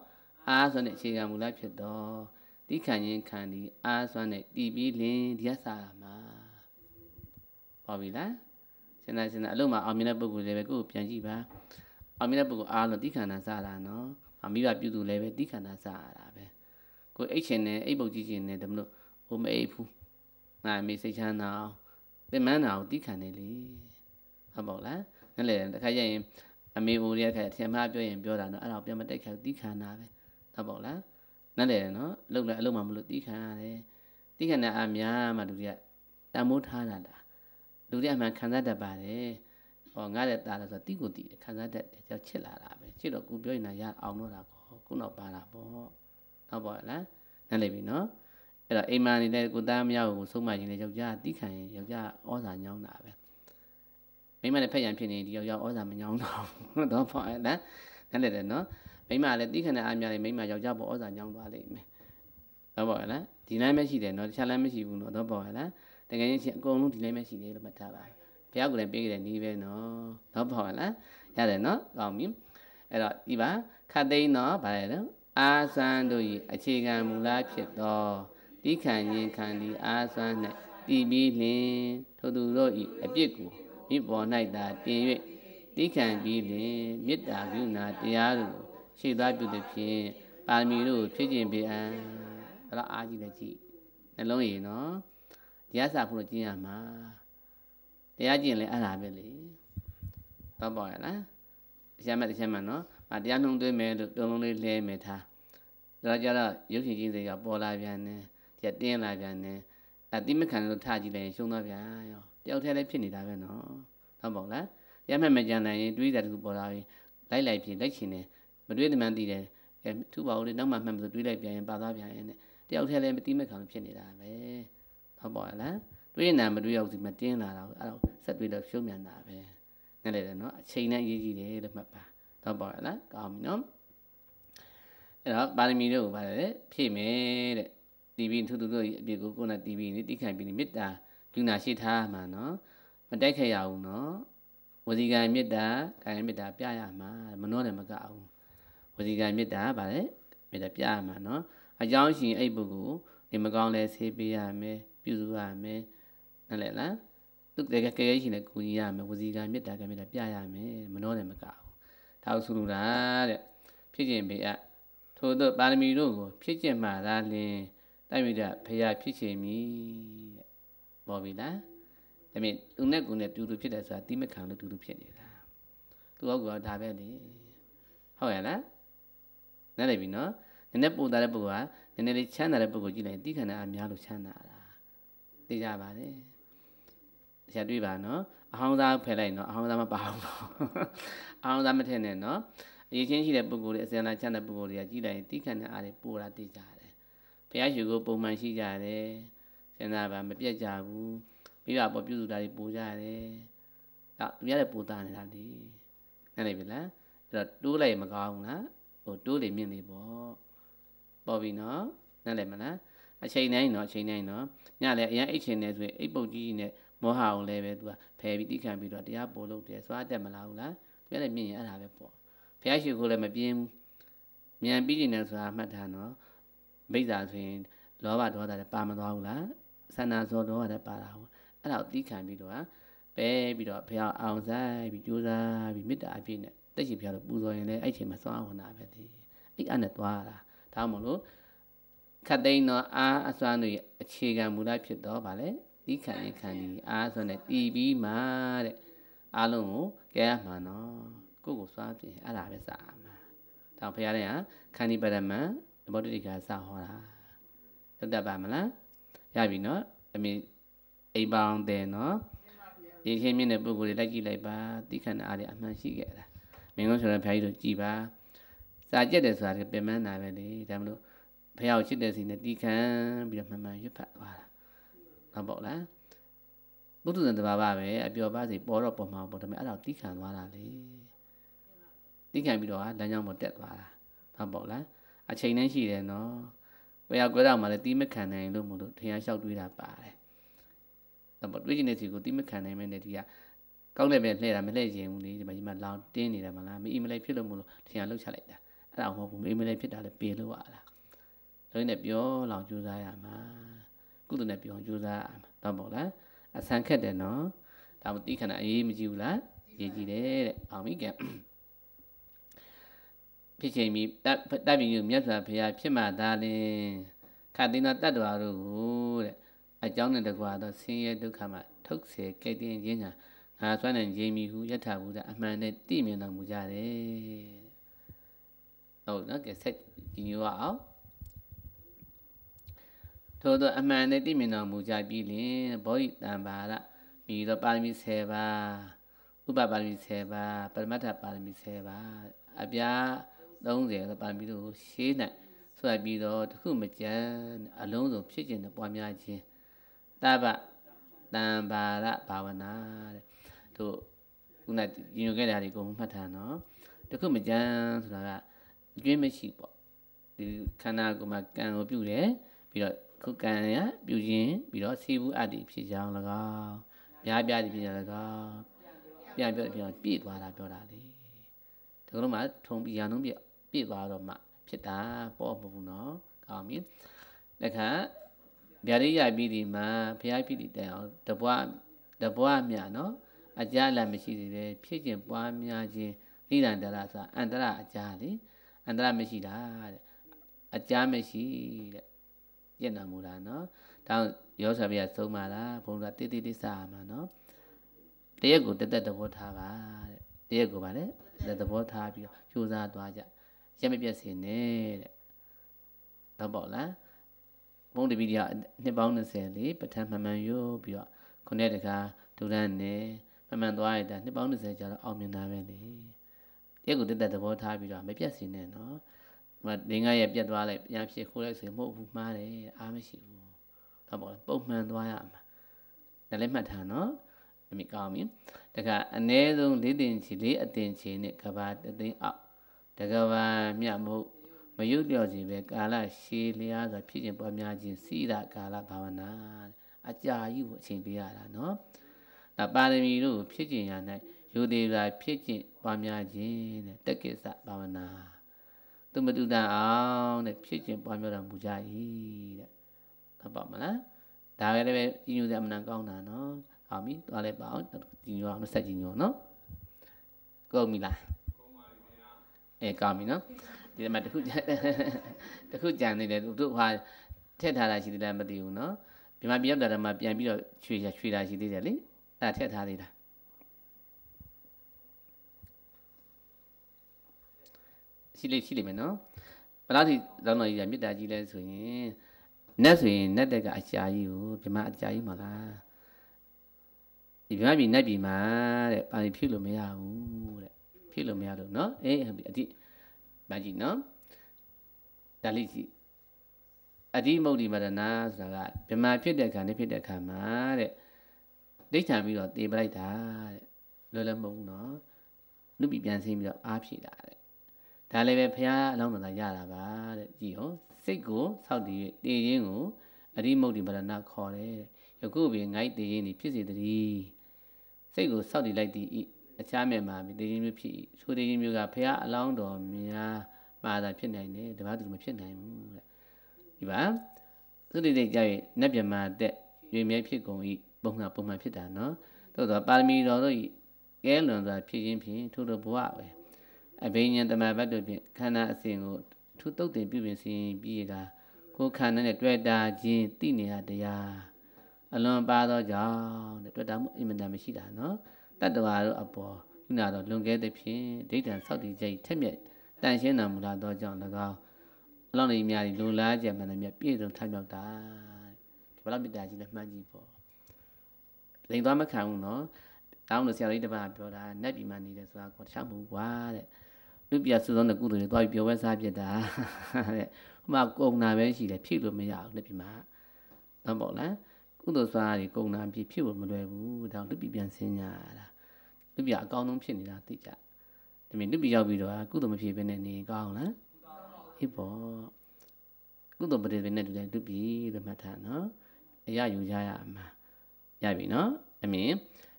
Speaker 1: အာစွမ်းတဲ့အခြေခံမူလဖြစ်တော့တိခံခြင်းခံဒီအာစွမ်းတဲ့တည်ပြီးလင်းဒီရစာမှာပေါ်ပြီလားစဉ်းစားစဉ်းစားအလုံးမှာအောင်မြင်တဲ့ပုဂ္ဂိုလ်လည်းပဲကိုယ်ပြန်ကြည့်ပါအောင်မြင်တဲ့ပုဂ္ဂိုလ်အားလုံးတိခံတာစတာနော်အမိဘပြုသူလည်းပဲတိခံတာစတာပဲကိုအိတ်ချင်တယ်အိတ်ပုတ်ကြည့်ချင်တယ်ဒါမလို့ဟိုမအိတ်ဘူးငါအမိစိတ်ချမ်းသာအောင်ပင်မနာကိုတိခံနေလေဟုတ်ပါလားငါလည်းတစ်ခါရရင်အမေဘူးရက်ခါထင်မှားပြောရင်ပြောတာနော်အဲ့ဒါပြန်မတက်ခါတီးခံတာပဲဟုတ်ပေါ့လားနားလည်တယ်နော်အလုပ်လည်းအလုပ်မှမလို့တီးခံရတယ်တီးခံတဲ့အများမှလူတွေကတန်မိုးထားတာလားလူတွေအမှန်ခံစားတတ်ပါတယ်ဟောငါတဲ့တာလားဆိုတီးကိုတီးခံစားတတ်တယ်ကြောက်ချစ်လာတာပဲချစ်တော့ကိုပြောရင်တော့ရအောင်တော့တာပေါ့ခုနောက်ပါတာပေါ့ဟုတ်ပေါ့လားနားလည်ပြီနော်အဲ့တော့အိမ်မာနေတဲ့ကိုသားမယောက်ကိုဆုံးမရင်လည်းယောက်ျားတီးခံရင်ယောက်ျားဩဇာညောင်းတာပဲမိမလည်းဖက်ရန်ဖြစ်နေဒီရောက်ရောက်ဩဇာမညောင်းတော့ဘူးတော့ဖောက်အဲ့ဒါနားလည်တယ်နော်မိမလည်းတိခဏအားများနေမိမယောက်ျားပေါ်ဩဇာညောင်းသွားလိမ့်မယ်တော့ပေါ့လားဒီလမ်းမရှိတယ်နော်တခြားလမ်းမရှိဘူးနော်တော့ပေါ့လားတကယ်ချင်းအကုန်လုံးဒီလမ်းမရှိနေလို့မှတ်ထားပါဘုရားကလည်းပေးကြတယ်နီးပဲနော်တော့ပေါ့လားရတယ်နော်ကောင်းပြီအဲ့တော့ဒီပါခတ်သိန်းတော့ဗါတယ်နော်အာသန်တို့၏အခြေခံမူလဖြစ်သောတိခံရင်ခံဒီအာသန်၌တည်ပြီးလင်ထိုသူတို့၏အပြစ်ကိုဤပေါ်၌သာတင်၍တိခံပြီးလင်မေတ္တာကရုဏာတရားတို့ရှိသားပြုသည်ဖြင့်ပါရမီတို့ဖြည့်ကျင်ပေးအံအဲ့ဒါအားကြီးလည်းကြည့်နှလုံးရည်နော်တရားစာဖို့ကျင့်ရမှာတရားကျင့်လဲအဲ့ဒါပဲလေတော့ပေါ့ရလားတရားမဲ့တရားမဲ့နော်မတရားနှုံသွင်းမယ်လို့တုံလုံးလေးလဲမယ်ထားဒါကြတော့ရုပ်ရှင်ကြီးတွေကပေါ်လာပြန်တယ်တရားတင်းလာပြန်တယ်အတိမခံလို့ထားကြည့်လိုက်ရင်ရှုံးသွားပြန်ရောတယောက်တည်းလည်းဖြစ်နေတာပဲနော်ဟုတ်ပါဘူးလားရမှတ်မကြံနိုင်ရင်တွေးတာတခုပေါ်လာရင်လိုက်လိုက်ပြင်လိုက်ချင်တယ်မတွေးတမှန်တည်တယ်ကဲသူ့ပါဦးလေနောက်မှမှတ်မလို့တွေးလိုက်ပြန်ရင်ပါသွားပြန်ရင်တယောက်တည်းလည်းမတိမဲ့ခံဖြစ်နေတာပဲဟုတ်ပါလားတွေးနေမတွေးရောက်စီမတင်းလာတာအဲ့တော့ဆက်တွေးတော့ရှုံးမြန်တာပဲနားလည်တယ်နော်အချိန်နဲ့ရေးကြည့်တယ်လို့မှတ်ပါဟုတ်ပါလားကောင်းပြီနော်အဲ့တော့ပါရမီတို့ကိုပါတယ်ဖြည့်မယ်တဲ့တီဗီထုထုတို့အပြစ်ကိုကိုယ်နဲ့တီဗီနဲ့တိခိုင်ပြီးမေတ္တာပြုနာရှိထားမှာနော်မတိုက်ခရအောင်နော်ဝစီကံမေတ္တာကာယမေတ္တာပြရမှာမနှောနဲ့မကအောင်ဝစီကံမေတ္တာဗါလေမေတ္တာပြရမှာနော်အကြောင်းရှင်အဲ့ပုဂ္ဂိုလ်နေမကောင်းလဲဆေးပေးရမယ်ပြုစုရမယ်နဲ့လေလားသူတကယ်ကယ်ရရှင်နဲ့ကူညီရမယ်ဝစီကံမေတ္တာကံမေတ္တာပြရမယ်မနှောနဲ့မကအောင်ဒါကိုဆိုလိုတာတဲ့ဖြစ်ခြင်းပေအပ်ထို့သောပါရမီတို့ကို ဖြစ်ခြင်းမှာသာလင်တိုက်မိတဲ့ဖရာဖြစ်ခြင်းမည်တဲ့ပေါ်ပြီလားဒါပေမဲ့သူနဲ့ကိုယ်နဲ့တူတူဖြစ်တယ်ဆိုတာတိမခံလို့တူတူဖြစ်နေတာသူဟုတ်ကောဒါပဲလေဟုတ်ရလားနားလည်ပြီနော်နည်းနည်းပူတာတဲ့ပုဂ္ဂိုလ်ကနည်းနည်းလေးချမ်းသာတဲ့ပုဂ္ဂိုလ်ကြည့်လိုက်တိခဏအများလို့ချမ်းသာတာသိကြပါတယ်ဆရာတွေ့ပါနော်အဟောင်းသားဖယ်လိုက်နော်အဟောင်းသားမပါအောင်နော်အဟောင်းသားမထည့်နဲ့နော်အရေးချင်းရှိတဲ့ပုဂ္ဂိုလ်တွေအစံလာချမ်းတဲ့ပုဂ္ဂိုလ်တွေကကြည့်လိုက်ရင်တိခဏအားတွေပူတာသိကြတယ်ဘုရားရှင်ကိုပုံမှန်ရှိကြတယ်စဉ်းစားပါမပြတ်ကြဘူးမိဘပေါ်ပြုစုတာတွေပူကြရတယ်ဒါသူများလည်းပူတာနေတာလေနားလည်ပြီလားအဲ့တော့တိုးလိုက်မကောင်းဘူးလားဟိုတိုးလေမြင့်လေပေါ့ပေါ်ပြီနော်နားလည်မလားအချိန်တိုင်းနော်အချိန်တိုင်းနော်ညလည်းအရင်အိတ်ချင်နေဆိုရင်အိတ်ပုတ်ကြီးကြီးနဲ့မောဟကိုလည်းပဲသူကဖယ်ပြီးတိခံပြီးတော့တရားပေါ်လို့တယ်စွာတက်မလားဘူးလားသူကလည်းမြင့်ရင်အဲ့ဒါပဲပေါ့ဖះရှိခိုးလည်းမပြင်းဘူးမြန်ပြီးနေတယ်ဆိုတာမှတ်ထားနော်မိစ္ဆာဆိုရင်လောဘဒေါသလည်းပါမသွားဘူးလားဆန္ဒဇောတော်ကလည်းပါတာဟုတ်အဲ့ဒါကိုတီးခံပြီးတော့ပဲပြီးတော့ဘုရားအောင်ဆိုင်ပြီးကြိုးစားပြီးမေတ္တာအပြည့်နဲ့တက်ရှိဘုရားတို့ပူဇော်ရင်လည်းအဲ့ချိန်မှာသွားဝင်တာပဲဒီအဲ့အဲ့နဲ့သွားတာဒါမှမဟုတ်ခတ်သိန်းသောအာအစွမ်းတွေအခြေခံမူလဖြစ်တော့ဗာလေတီးခံရင်ခံဒီအာဆိုနဲ့တီးပြီးမှတဲ့အားလုံးကိုကဲရမှာနော်ကိုကိုစွားပြင်အဲ့ဒါပဲစာအမှန်တော့ဘုရားတဲ့ဟာခန္ဒီပရမန်ဘောဓိတိကစာဟောတာတတ်တတ်ပါမလားရပြီနော်အမေအိမ်ပေါင်းတယ်နော်ရေခင်းမြင့်တဲ့ပုံကိုယ်တွေလိုက်ကြည့်လိုက်ပါတိခဏအားတွေအမှန်ရှိခဲ့တာမင်းကဆိုတော့ဘုရားကြီးတို့ကြည်ပါစာကြက်တယ်ဆိုတာပြင်ပန်းတာပဲလေဒါမလို့ဘုရားကိုချစ်တဲ့စီနဲ့တီးခံပြီးတော့မှန်မှန်ရွတ်ဖတ်သွားတာဟုတ်ပေါ့လားဘုသူဇံတဘာဘာပဲအပျော်ပါစီပေါ်တော့ပေါ်မှာပေါ်တယ်မဲ့အဲ့တော့တီးခံသွားတာလေတီးခံပြီးတော့လမ်းကြောင်းပေါ်တက်သွားတာဟုတ်ပေါ့လားအချိန်တန်းရှိတယ်နော်ဝေယကွဲတာမှလည်းတီးမခံနိုင်လို့မလို့ထင်ရလျှောက်တွေးတာပါတယ်။ဒါပေမဲ့တွေးကျင်တဲ့စီကိုတီးမခံနိုင်မဲ့နေတီကကောက်လည်းပဲလှည့်တာမလှည့်ရင်ဘူးလေဒီမှာဒီမှာလောင်တင်းနေတယ်မလားမအီမလေးဖြစ်လို့မလို့ထင်ရလှုပ်ချလိုက်တာအဲ့ဒါမဟုတ်ဘူးမအီမလေးဖြစ်တာလည်းပေးလို့ရတာ။လုံးနဲ့ပြောလောင်ကြိုးစားရမှာ။ကုသနဲ့ပြောကြိုးစားရမှာ။ဒါပေါ့လား။အဆန်ခက်တယ်နော်။ဒါမှတီးခဏအေးမကြည့်ဘူးလား။ရေးကြည့်တယ်တဲ့။အောင်ပြီကဲ။ဖြစ်ချိန်ပြီးတပ်ပြီးမြတ်စွာဘုရားဖြစ်မှသာလင်ခတ်သိသောတတ္တဝါတို့ကိုတဲ့အကြောင်းနဲ့တကွာသောဆင်းရဲဒုက္ခမှထုတ်ဆဲကဲ့တင်ခြင်းဟာငါစွမ်းနိုင်ခြင်းမိဟုယထာဘုရားအမှန်နဲ့သိမြင်တော်မူကြတယ်ဟုတ်နော်ကဲဆက်ကြည့်ရအောင်ထို့သောအမှန်နဲ့သိမြင်တော်မူကြပြီလင်ဘောဓိတံပါရမိသောပါရမီ10ပါးဥပပါရမီ10ပါးပရမတ္ထပါရမီ10ပါးအပြား30သပါမီတို့ရှေး၌ဆွတ်ပြီးတော့တခုမကြမ်းအလုံးစုံဖြစ်ခြင်းနဲ့ပွားများခြင်းတပ္ပတံပါရဘာဝနာတဲ့တို့ခုနညွှန်ခဲ့တာတွေကိုမှတ်ထားနော်တခုမကြမ်းဆိုတာကအကျွင်းမရှိပေါ့ဒီခန္ဓာကိုယ်မှာကံကိုပြုတယ်ပြီးတော့ခုကံရပြုခြင်းပြီးတော့စီဘူးအတ္တိဖြစ်ကြောင်း၎င်းများပြားတိဖြစ်ကြောင်း၎င်းပြန်ပြောပြန်ပြည့်သွားတာပြောတာလေဒီကနေ့မှထုံပြီးရအောင်ပြည့်ပြည့်သွားတော့မှ ဖြစ်တာပေါ့မဟုတ်နော်ကောင်းပြီတခါဗျာဒိယပြည်ဒီမှာဘုရားပြည်ဒီတန်အောင်တပွားတပွားမြနော်အကြလန်မရှိသေးတယ်ဖြစ်ခြင်းပွားများခြင်းဏိဒန္တရဆိုအန္တရအကြလေအန္တရမရှိတာတဲ့အကြမရှိတဲ့ညံ့နာမူတာနော်တောင်းရောဆရာဘုရားသုံးပါလားဘုရားတိတိတိစာမှာနော်တရက်ကိုတသက်သဘောထားပါတဲ့တရက်ကိုပါလေသဘောထားပြီးတော့ကြိုးစားသွားကြရက်မပြတ်စေနဲ့တဲ့တော့ပေါ့လားဘုံတပိတိယနှစ်ပေါင်း20လေးပထမမှန်မှန်ရွတ်ပြီးတော့ခုနှစ်တကာဒုရန်နဲ့မှန်မှန်သွားရတာနှစ်ပေါင်း20ကြာတော့အောင်မြင်တာပဲလေရက်ကိုတက်တက်သဘောထားပြီးတော့မပြတ်စေနဲ့နော်မနေငါရဲ့ပြက်သွားလိုက်ပြန်ဖြစ်ခိုးလိုက်ဆိုရင်မဟုတ်ဘူးမှားတယ်အားမရှိဘူးတော့ပေါ့ပုံမှန်သွားရမှာဒါလည်းမှတ်ထားနော်အမိကောင်းပြီတခါအ ਨੇ ဆုံး၄တင်ချီ၄အတင်ချီနဲ့ကဘာတသိန်းအောက်တကဘာမြတ်မှုမယုတ်လျော့စီပဲကာလရှည်လျားစွာဖြစ်ခြင်းပွားများခြင်းစီတာကာလဘာဝနာအကြာကြီးကိုအချိန်ပေးရတာနော်ဒါပါရမီတို့ဖြစ်ခြင်းရ၌ယူသေးစွာဖြစ်ခြင်းပွားများခြင်းတဲ့တက္ကိစ္စဘာဝနာသူမတူတန်အောင်တဲ့ဖြစ်ခြင်းပွားများတော်မူကြ၏တဲ့ဟုတ်ပါမလားဒါကလည်းကြီးညိုစရာအမှန်ကောင်းတာနော်။ဟောပြီ။သွားလိုက်ပါအောင်။ကြီးညိုအောင်ဆက်ကြီးညိုနော်။ကုန်ပြီလား။အဲကောင်းပြီနော်ဒီမှာတခုတခုကြံနေတယ်သူဟာထက်ထားတာရှိသေးလားမသိဘူးနော်ဒီမှာပြရောက်တာမှပြန်ပြီးတော့ချွေချွေတာရှိသေးတယ်လေအဲ့ဒါထက်ထားသေးတာရှိလိမ့်ရှိလိမ့်မယ်နော်ဘလားဒီလောင်းတော်ကြီးကမေတ္တာကြီးလဲဆိုရင်နတ်ဆိုရင်နတ်တက်ကအကြာကြီးကိုဒီမှာအကြာကြီးမလားဒီပြမပြည်နတ်ပြည်မှာတဲ့ပါဠိဖြူလို့မရဘူးတဲ့ထိလို့မရလို့နော်အေးဟုတ်ပြီအတိမကြည့်နော်ဒါလေးကြည့်အတိမုတ်ဒီမရဏဆိုတာကဗမာဖြစ်တဲ့ခါနဲ့ဖြစ်တဲ့ခါမှာတဲ့ဒိဋ္ဌာပြီးတော့တေပလိုက်တာတဲ့လွယ်လွယ်မဟုတ်ဘူးနော်လူပြီပြန်ဆင်းပြီးတော့အားဖြည့်တာတဲ့ဒါလည်းပဲဖះအလောင်းတော်သာရတာပါတဲ့ကြည့်ဟောစိတ်ကိုစောက်တည်၍တည်ခြင်းကိုအရိမုတ်တိဗရဏခေါ်တယ်ယခုပင်ငိုက်တည်ခြင်းသည်ဖြစ်စေတည်းစိတ်ကိုစောက်တည်လိုက်သည်အချားမြတ်မာမီတေခြင်းမျိုးဖြစ်၏ထိုတေခြင်းမျိုးကဖရာအလောင်းတော်များမာတာဖြစ်နိုင်တယ်တပါးသူမဖြစ်နိုင်ဘူးတဲ့ဒီပါသုတိတိကြရဲ့နတ်မြမာတက်ရွေမြဲဖြစ်ကုန်၏ပုံမှန်ပုံမှန်ဖြစ်တာနော်သို့သောပါရမီတော်တို့၏ကဲလွန်စွာဖြစ်ခြင်းဖြင့်ထိုတို့ဘဝပဲအဘိညာတမဘတ်တို့ဖြင့်ခန္ဓာအစဉ်ကိုထူတုတ်တင်ပြုပြင်စင်ပြီးကကိုခန္ဓာနဲ့တွေ့တာခြင်းသိနေရတရားအလွန်ပါသောကြောင့်တွေ့တာမှုအင်မတန်မရှိတာနော်တတ္တဝါတို့အပေါ်ခုနတော့လွန်ခဲ့သဖြင့်ဒိဋ္ဌံဆောက်တည်ခြင်းထက်မြက်တန်ရှင်းတော်မူလာသောကြောင့်၎င်းအလောင်းလေးများလူလားကြမှန်တယ်မြတ်ပြည့်စုံထမြောက်တာဘယ်လောက်မေတ္တာကြီးလဲမှန်းကြည့်ပေါ့လိန်သွားမခံဘူးနော်တောင်းလို့ဆရာလေးတပါးပြောတာနတ်ပြည်မှာနေတယ်ဆိုတာကိုတခြားမဟုတ်ဘူးကွာတဲ့လူပြစုဆောင်တဲ့ကုသိုလ်တွေတွားပြီးပြောဝဲစားဖြစ်တာတဲ့ဟိုမှာကုံနာပဲရှိတယ်ဖြည့်လို့မရဘူးလက်ပြမှာဟုတ်ပေါ့လားကုသိုလ်စွာတွေကုန်တာပြီးဖြစ်ဖို့မလွယ်ဘူးဒါလူပြပြန်ဆင်းကြရတာလူပြအကောင်းဆုံးဖြစ်နေတာသိကြဒါပေမဲ့လူပြရောက်ပြီးတော့ကုသိုလ်မဖြစ်ဘဲနဲ့နေကောင်းလားဟိပေါ့ကုသိုလ်ပရိသေနဲ့တူတယ်လူပြလို့မှတ်ထားနော်အရယူကြရမှာရပြီနော်အမင်း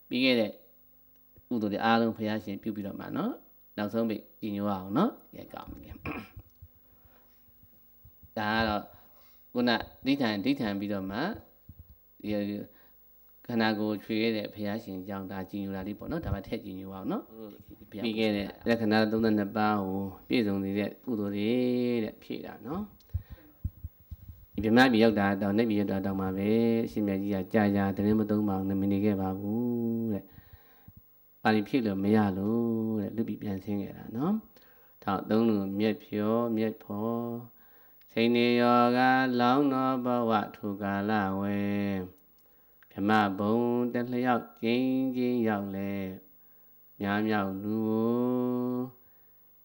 Speaker 1: ပြီးခဲ့တဲ့ကုသိုလ်တွေအားလုံးဖရာရှင်ပြုပြီးတော့မှာနော်နောက်ဆုံးပိတ်ညညိုအောင်နော်ရကောင်းပြီဒါကတော့ခုနဒိဋ္ဌံဒိဋ္ဌံပြီးတော့မှခန္ဓာကိုယ်ချွေရတဲ့ဘုရားရှင်ကြောင့်ဒါကြည်ညိုတာလေးပေါ့နော်ဒါမှထည့်ကြည်ညိုပါအောင်နော်ပြီးခဲ့တဲ့လက္ခဏာ32ပါးကိုပြည့်စုံနေတဲ့ကုသိုလ်တွေတဲ့ဖြည့်တာနော်ဒီမြတ်ပြည်ရောက်တာတော့နေပြည်တော်တောင်မှာပဲရှင်မြတ်ကြီးကကြာကြာတင်းမသုံးပါဘူးမနေခဲ့ပါဘူးတဲ့ပါရင်ဖြည့်လို့မရလို့တဲ့လူပြည်ပြန်ဆင်းခဲ့တာနော်ထောက်သုံးလို့မြက်ဖြောမြက်ဖော်စိန်နေယောကလောင်းသောဘဝထူကာလဝေဓမ္မဘုံတလျောက်ကျင်းကျင်းရောက်လေမြောင်မြောက်လူ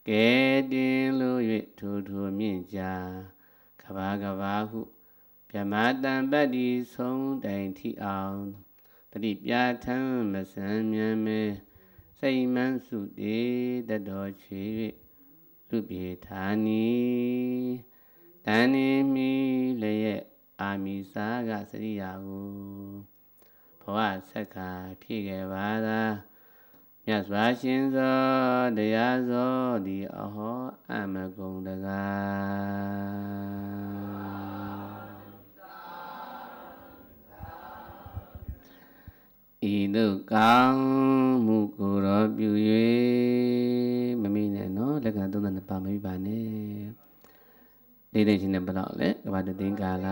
Speaker 1: ကဲတင်လို့၍ထူထူမြင့်ကြကဘာကဘာဟုမြမတံပတ္တိဆုံးတိုင်ထီအောင်တတိပြာထံမစံမြန်မဲစိတ်မန်းစုတေတတော်ချေ၍လူပြေဌာနီတန်နေမီလျက်အာမီစာကစရိယာကိုဘဝဆက်ကဖြည့်ခဲ့ပါသာမြတ်စွာရှင်သောတရားသောဒီအဟောအမကုံတကားဤသို့ကောင်းမှုကိုယ်တော်ပြု၍မမိနဲ့နော်လက္ခဏာ32ပါမမိပါနဲ့ဒေးတဲ့ရှင်နဲ့ဘလောက်လဲကဘာတသိန်းကာလ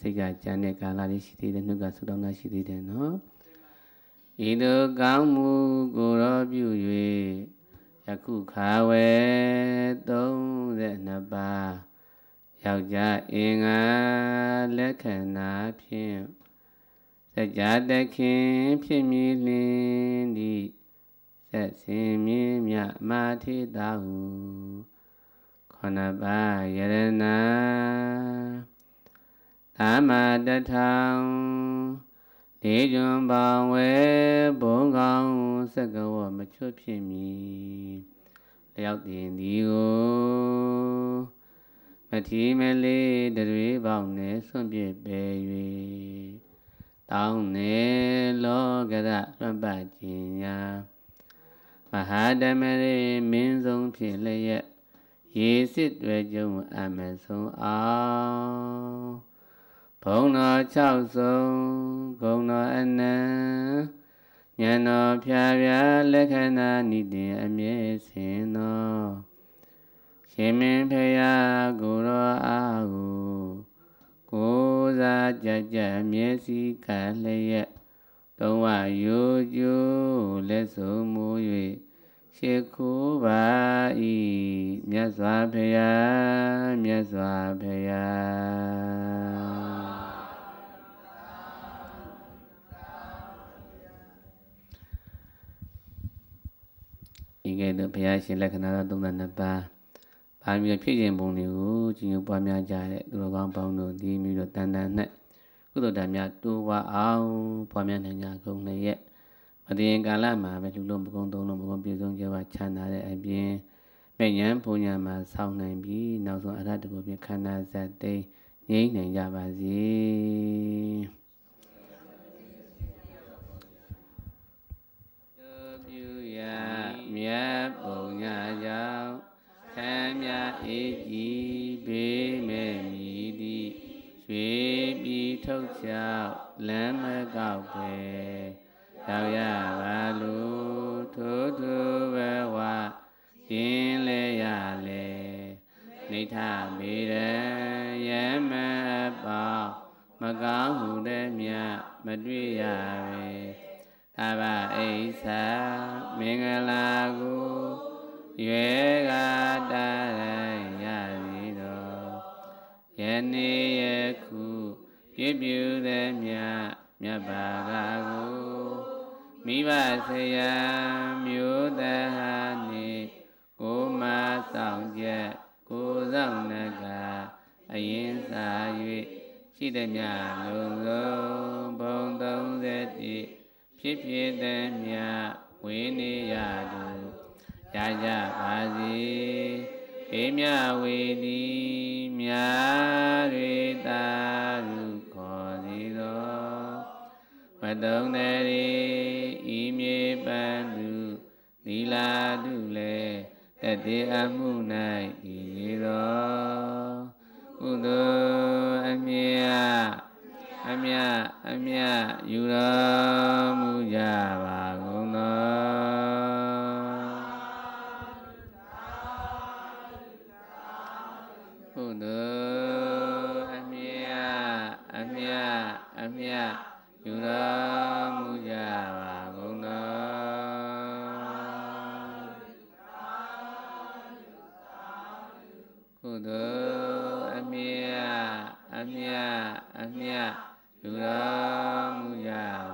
Speaker 1: စိတ်ကကြမ်းတဲ့ကာလလေးရှိသေးတယ်နှုတ်ကဆူတောင်းတာရှိသေးတယ်နော်ဤသို့ကောင်းမှုကိုရောပြု၍ယခုခါဝဲ32ပါးယောက်ျားအင်္ဂါလက္ခဏာဖြင့်စကြတခင်ဖြစ်မည်လင်းသည့်ဆက်စင်မြင့်မြမာထေတာဟု9ပါးယရဏသမ္မာတထောင်ဒေဇွန်ဘောင်ဝဲဘုံကောင်းစကဝမချွတ်ဖြစ်မီလျောက်တင်ဒီကိုမထီမလေးတွေပေါင်းနဲ့ဆွန့်ပြစ်ပေ၍တောင်းနေလောကရလွတ်ပတ်ခြင်းညာမဟာဓမ္မရေမင်းဆုံးဖြစ်လျက်ရေစစ်တွေကြုံအမဆုံးအောင်ဘုံတော်၆စုံဂုံတော်အနံဉာဏ်တော်ဖြာဖြာလက္ခဏာနိတင်အမြဲစင်သောရှင်မင်းဖရာကိုရောအားကိုကိုစားကြကြမျက်စိကလျက်တုံးဝယိုကျိုးလက်စုံမူ၍ရှ िख ူပါဤမြတ်စွာဘုရားမြတ်စွာဘုရားဤကဲ့သို့ဘုရားရှင်လက္ခဏာတော်32ပါးပါမီဖြစ်ခြင်းပုံတွေကိုကျင့်ကြံပွားများကြတဲ့သူတော်ကောင်းပေါင်းတို့ဒီပြီးတော့တန်တန်နဲ့ကုသိုလ်ဓာတ်များတိုးဝအောင်ပွားများနိုင်ကြကုန်လျက်မတည်ကာလမှာပဲလူလုံးမကုန်းသုံးလုံးမကုန်းပြည့်စုံကြပါချမ်းသာတဲ့အပြင်မဲ့ဉာဏ်ဘုံညာမှာဆောင်းနိုင်ပြီးနောက်ဆုံးအရဟတကိုပြခန္ဓာဇတ်သိငြိမ့်နိုင်ကြပါစေပြုရမြတ်ဘုံညာကြောင့်ဆံမြအေကြီးဘေးမဲ့မြည်သည့်ရွှေပြည်ထုတ်ချလမ်းမကောက်ပဲရောက်ရပါလို့ထိုးထိုးဘဝကျင်းလဲရလေနိဋ္ဌမေရယမပါမကောင်းမှုတဲ့မြတ်မတွေ့ရပဲအဘအိဆာမင်္ဂလာကိုရွယ်ကတရရပြီတော်ယနေ့ယခုပြည့်ပြူတဲ့မြတ်မြတ်ဘာသာကိုမိဘဆရာမျိုးတဟနိကိုမဆောင်ချက်ကိုဆောင်နကအရင်စာ၍ရှိသည်များလုံးစုံဘုံ30တိဖြစ်ဖြစ်သည်များဝေနေရသူရကြပါစေေမြဝေနီမြာရိတာလူခေါ်သည်သောဝတ္တုံတရီသူသီလာသူလည်းတတိအမှု၌တည်ရသောကုသိုလ်အမြတ်အမြတ်အမြတ်ယူတော်မူကြပါကုန်သောကုသိုလ်အမြတ်အမြတ်အမြတ်ယူတော်မူမြတ်အမြတ်ယူရမှုရအောင်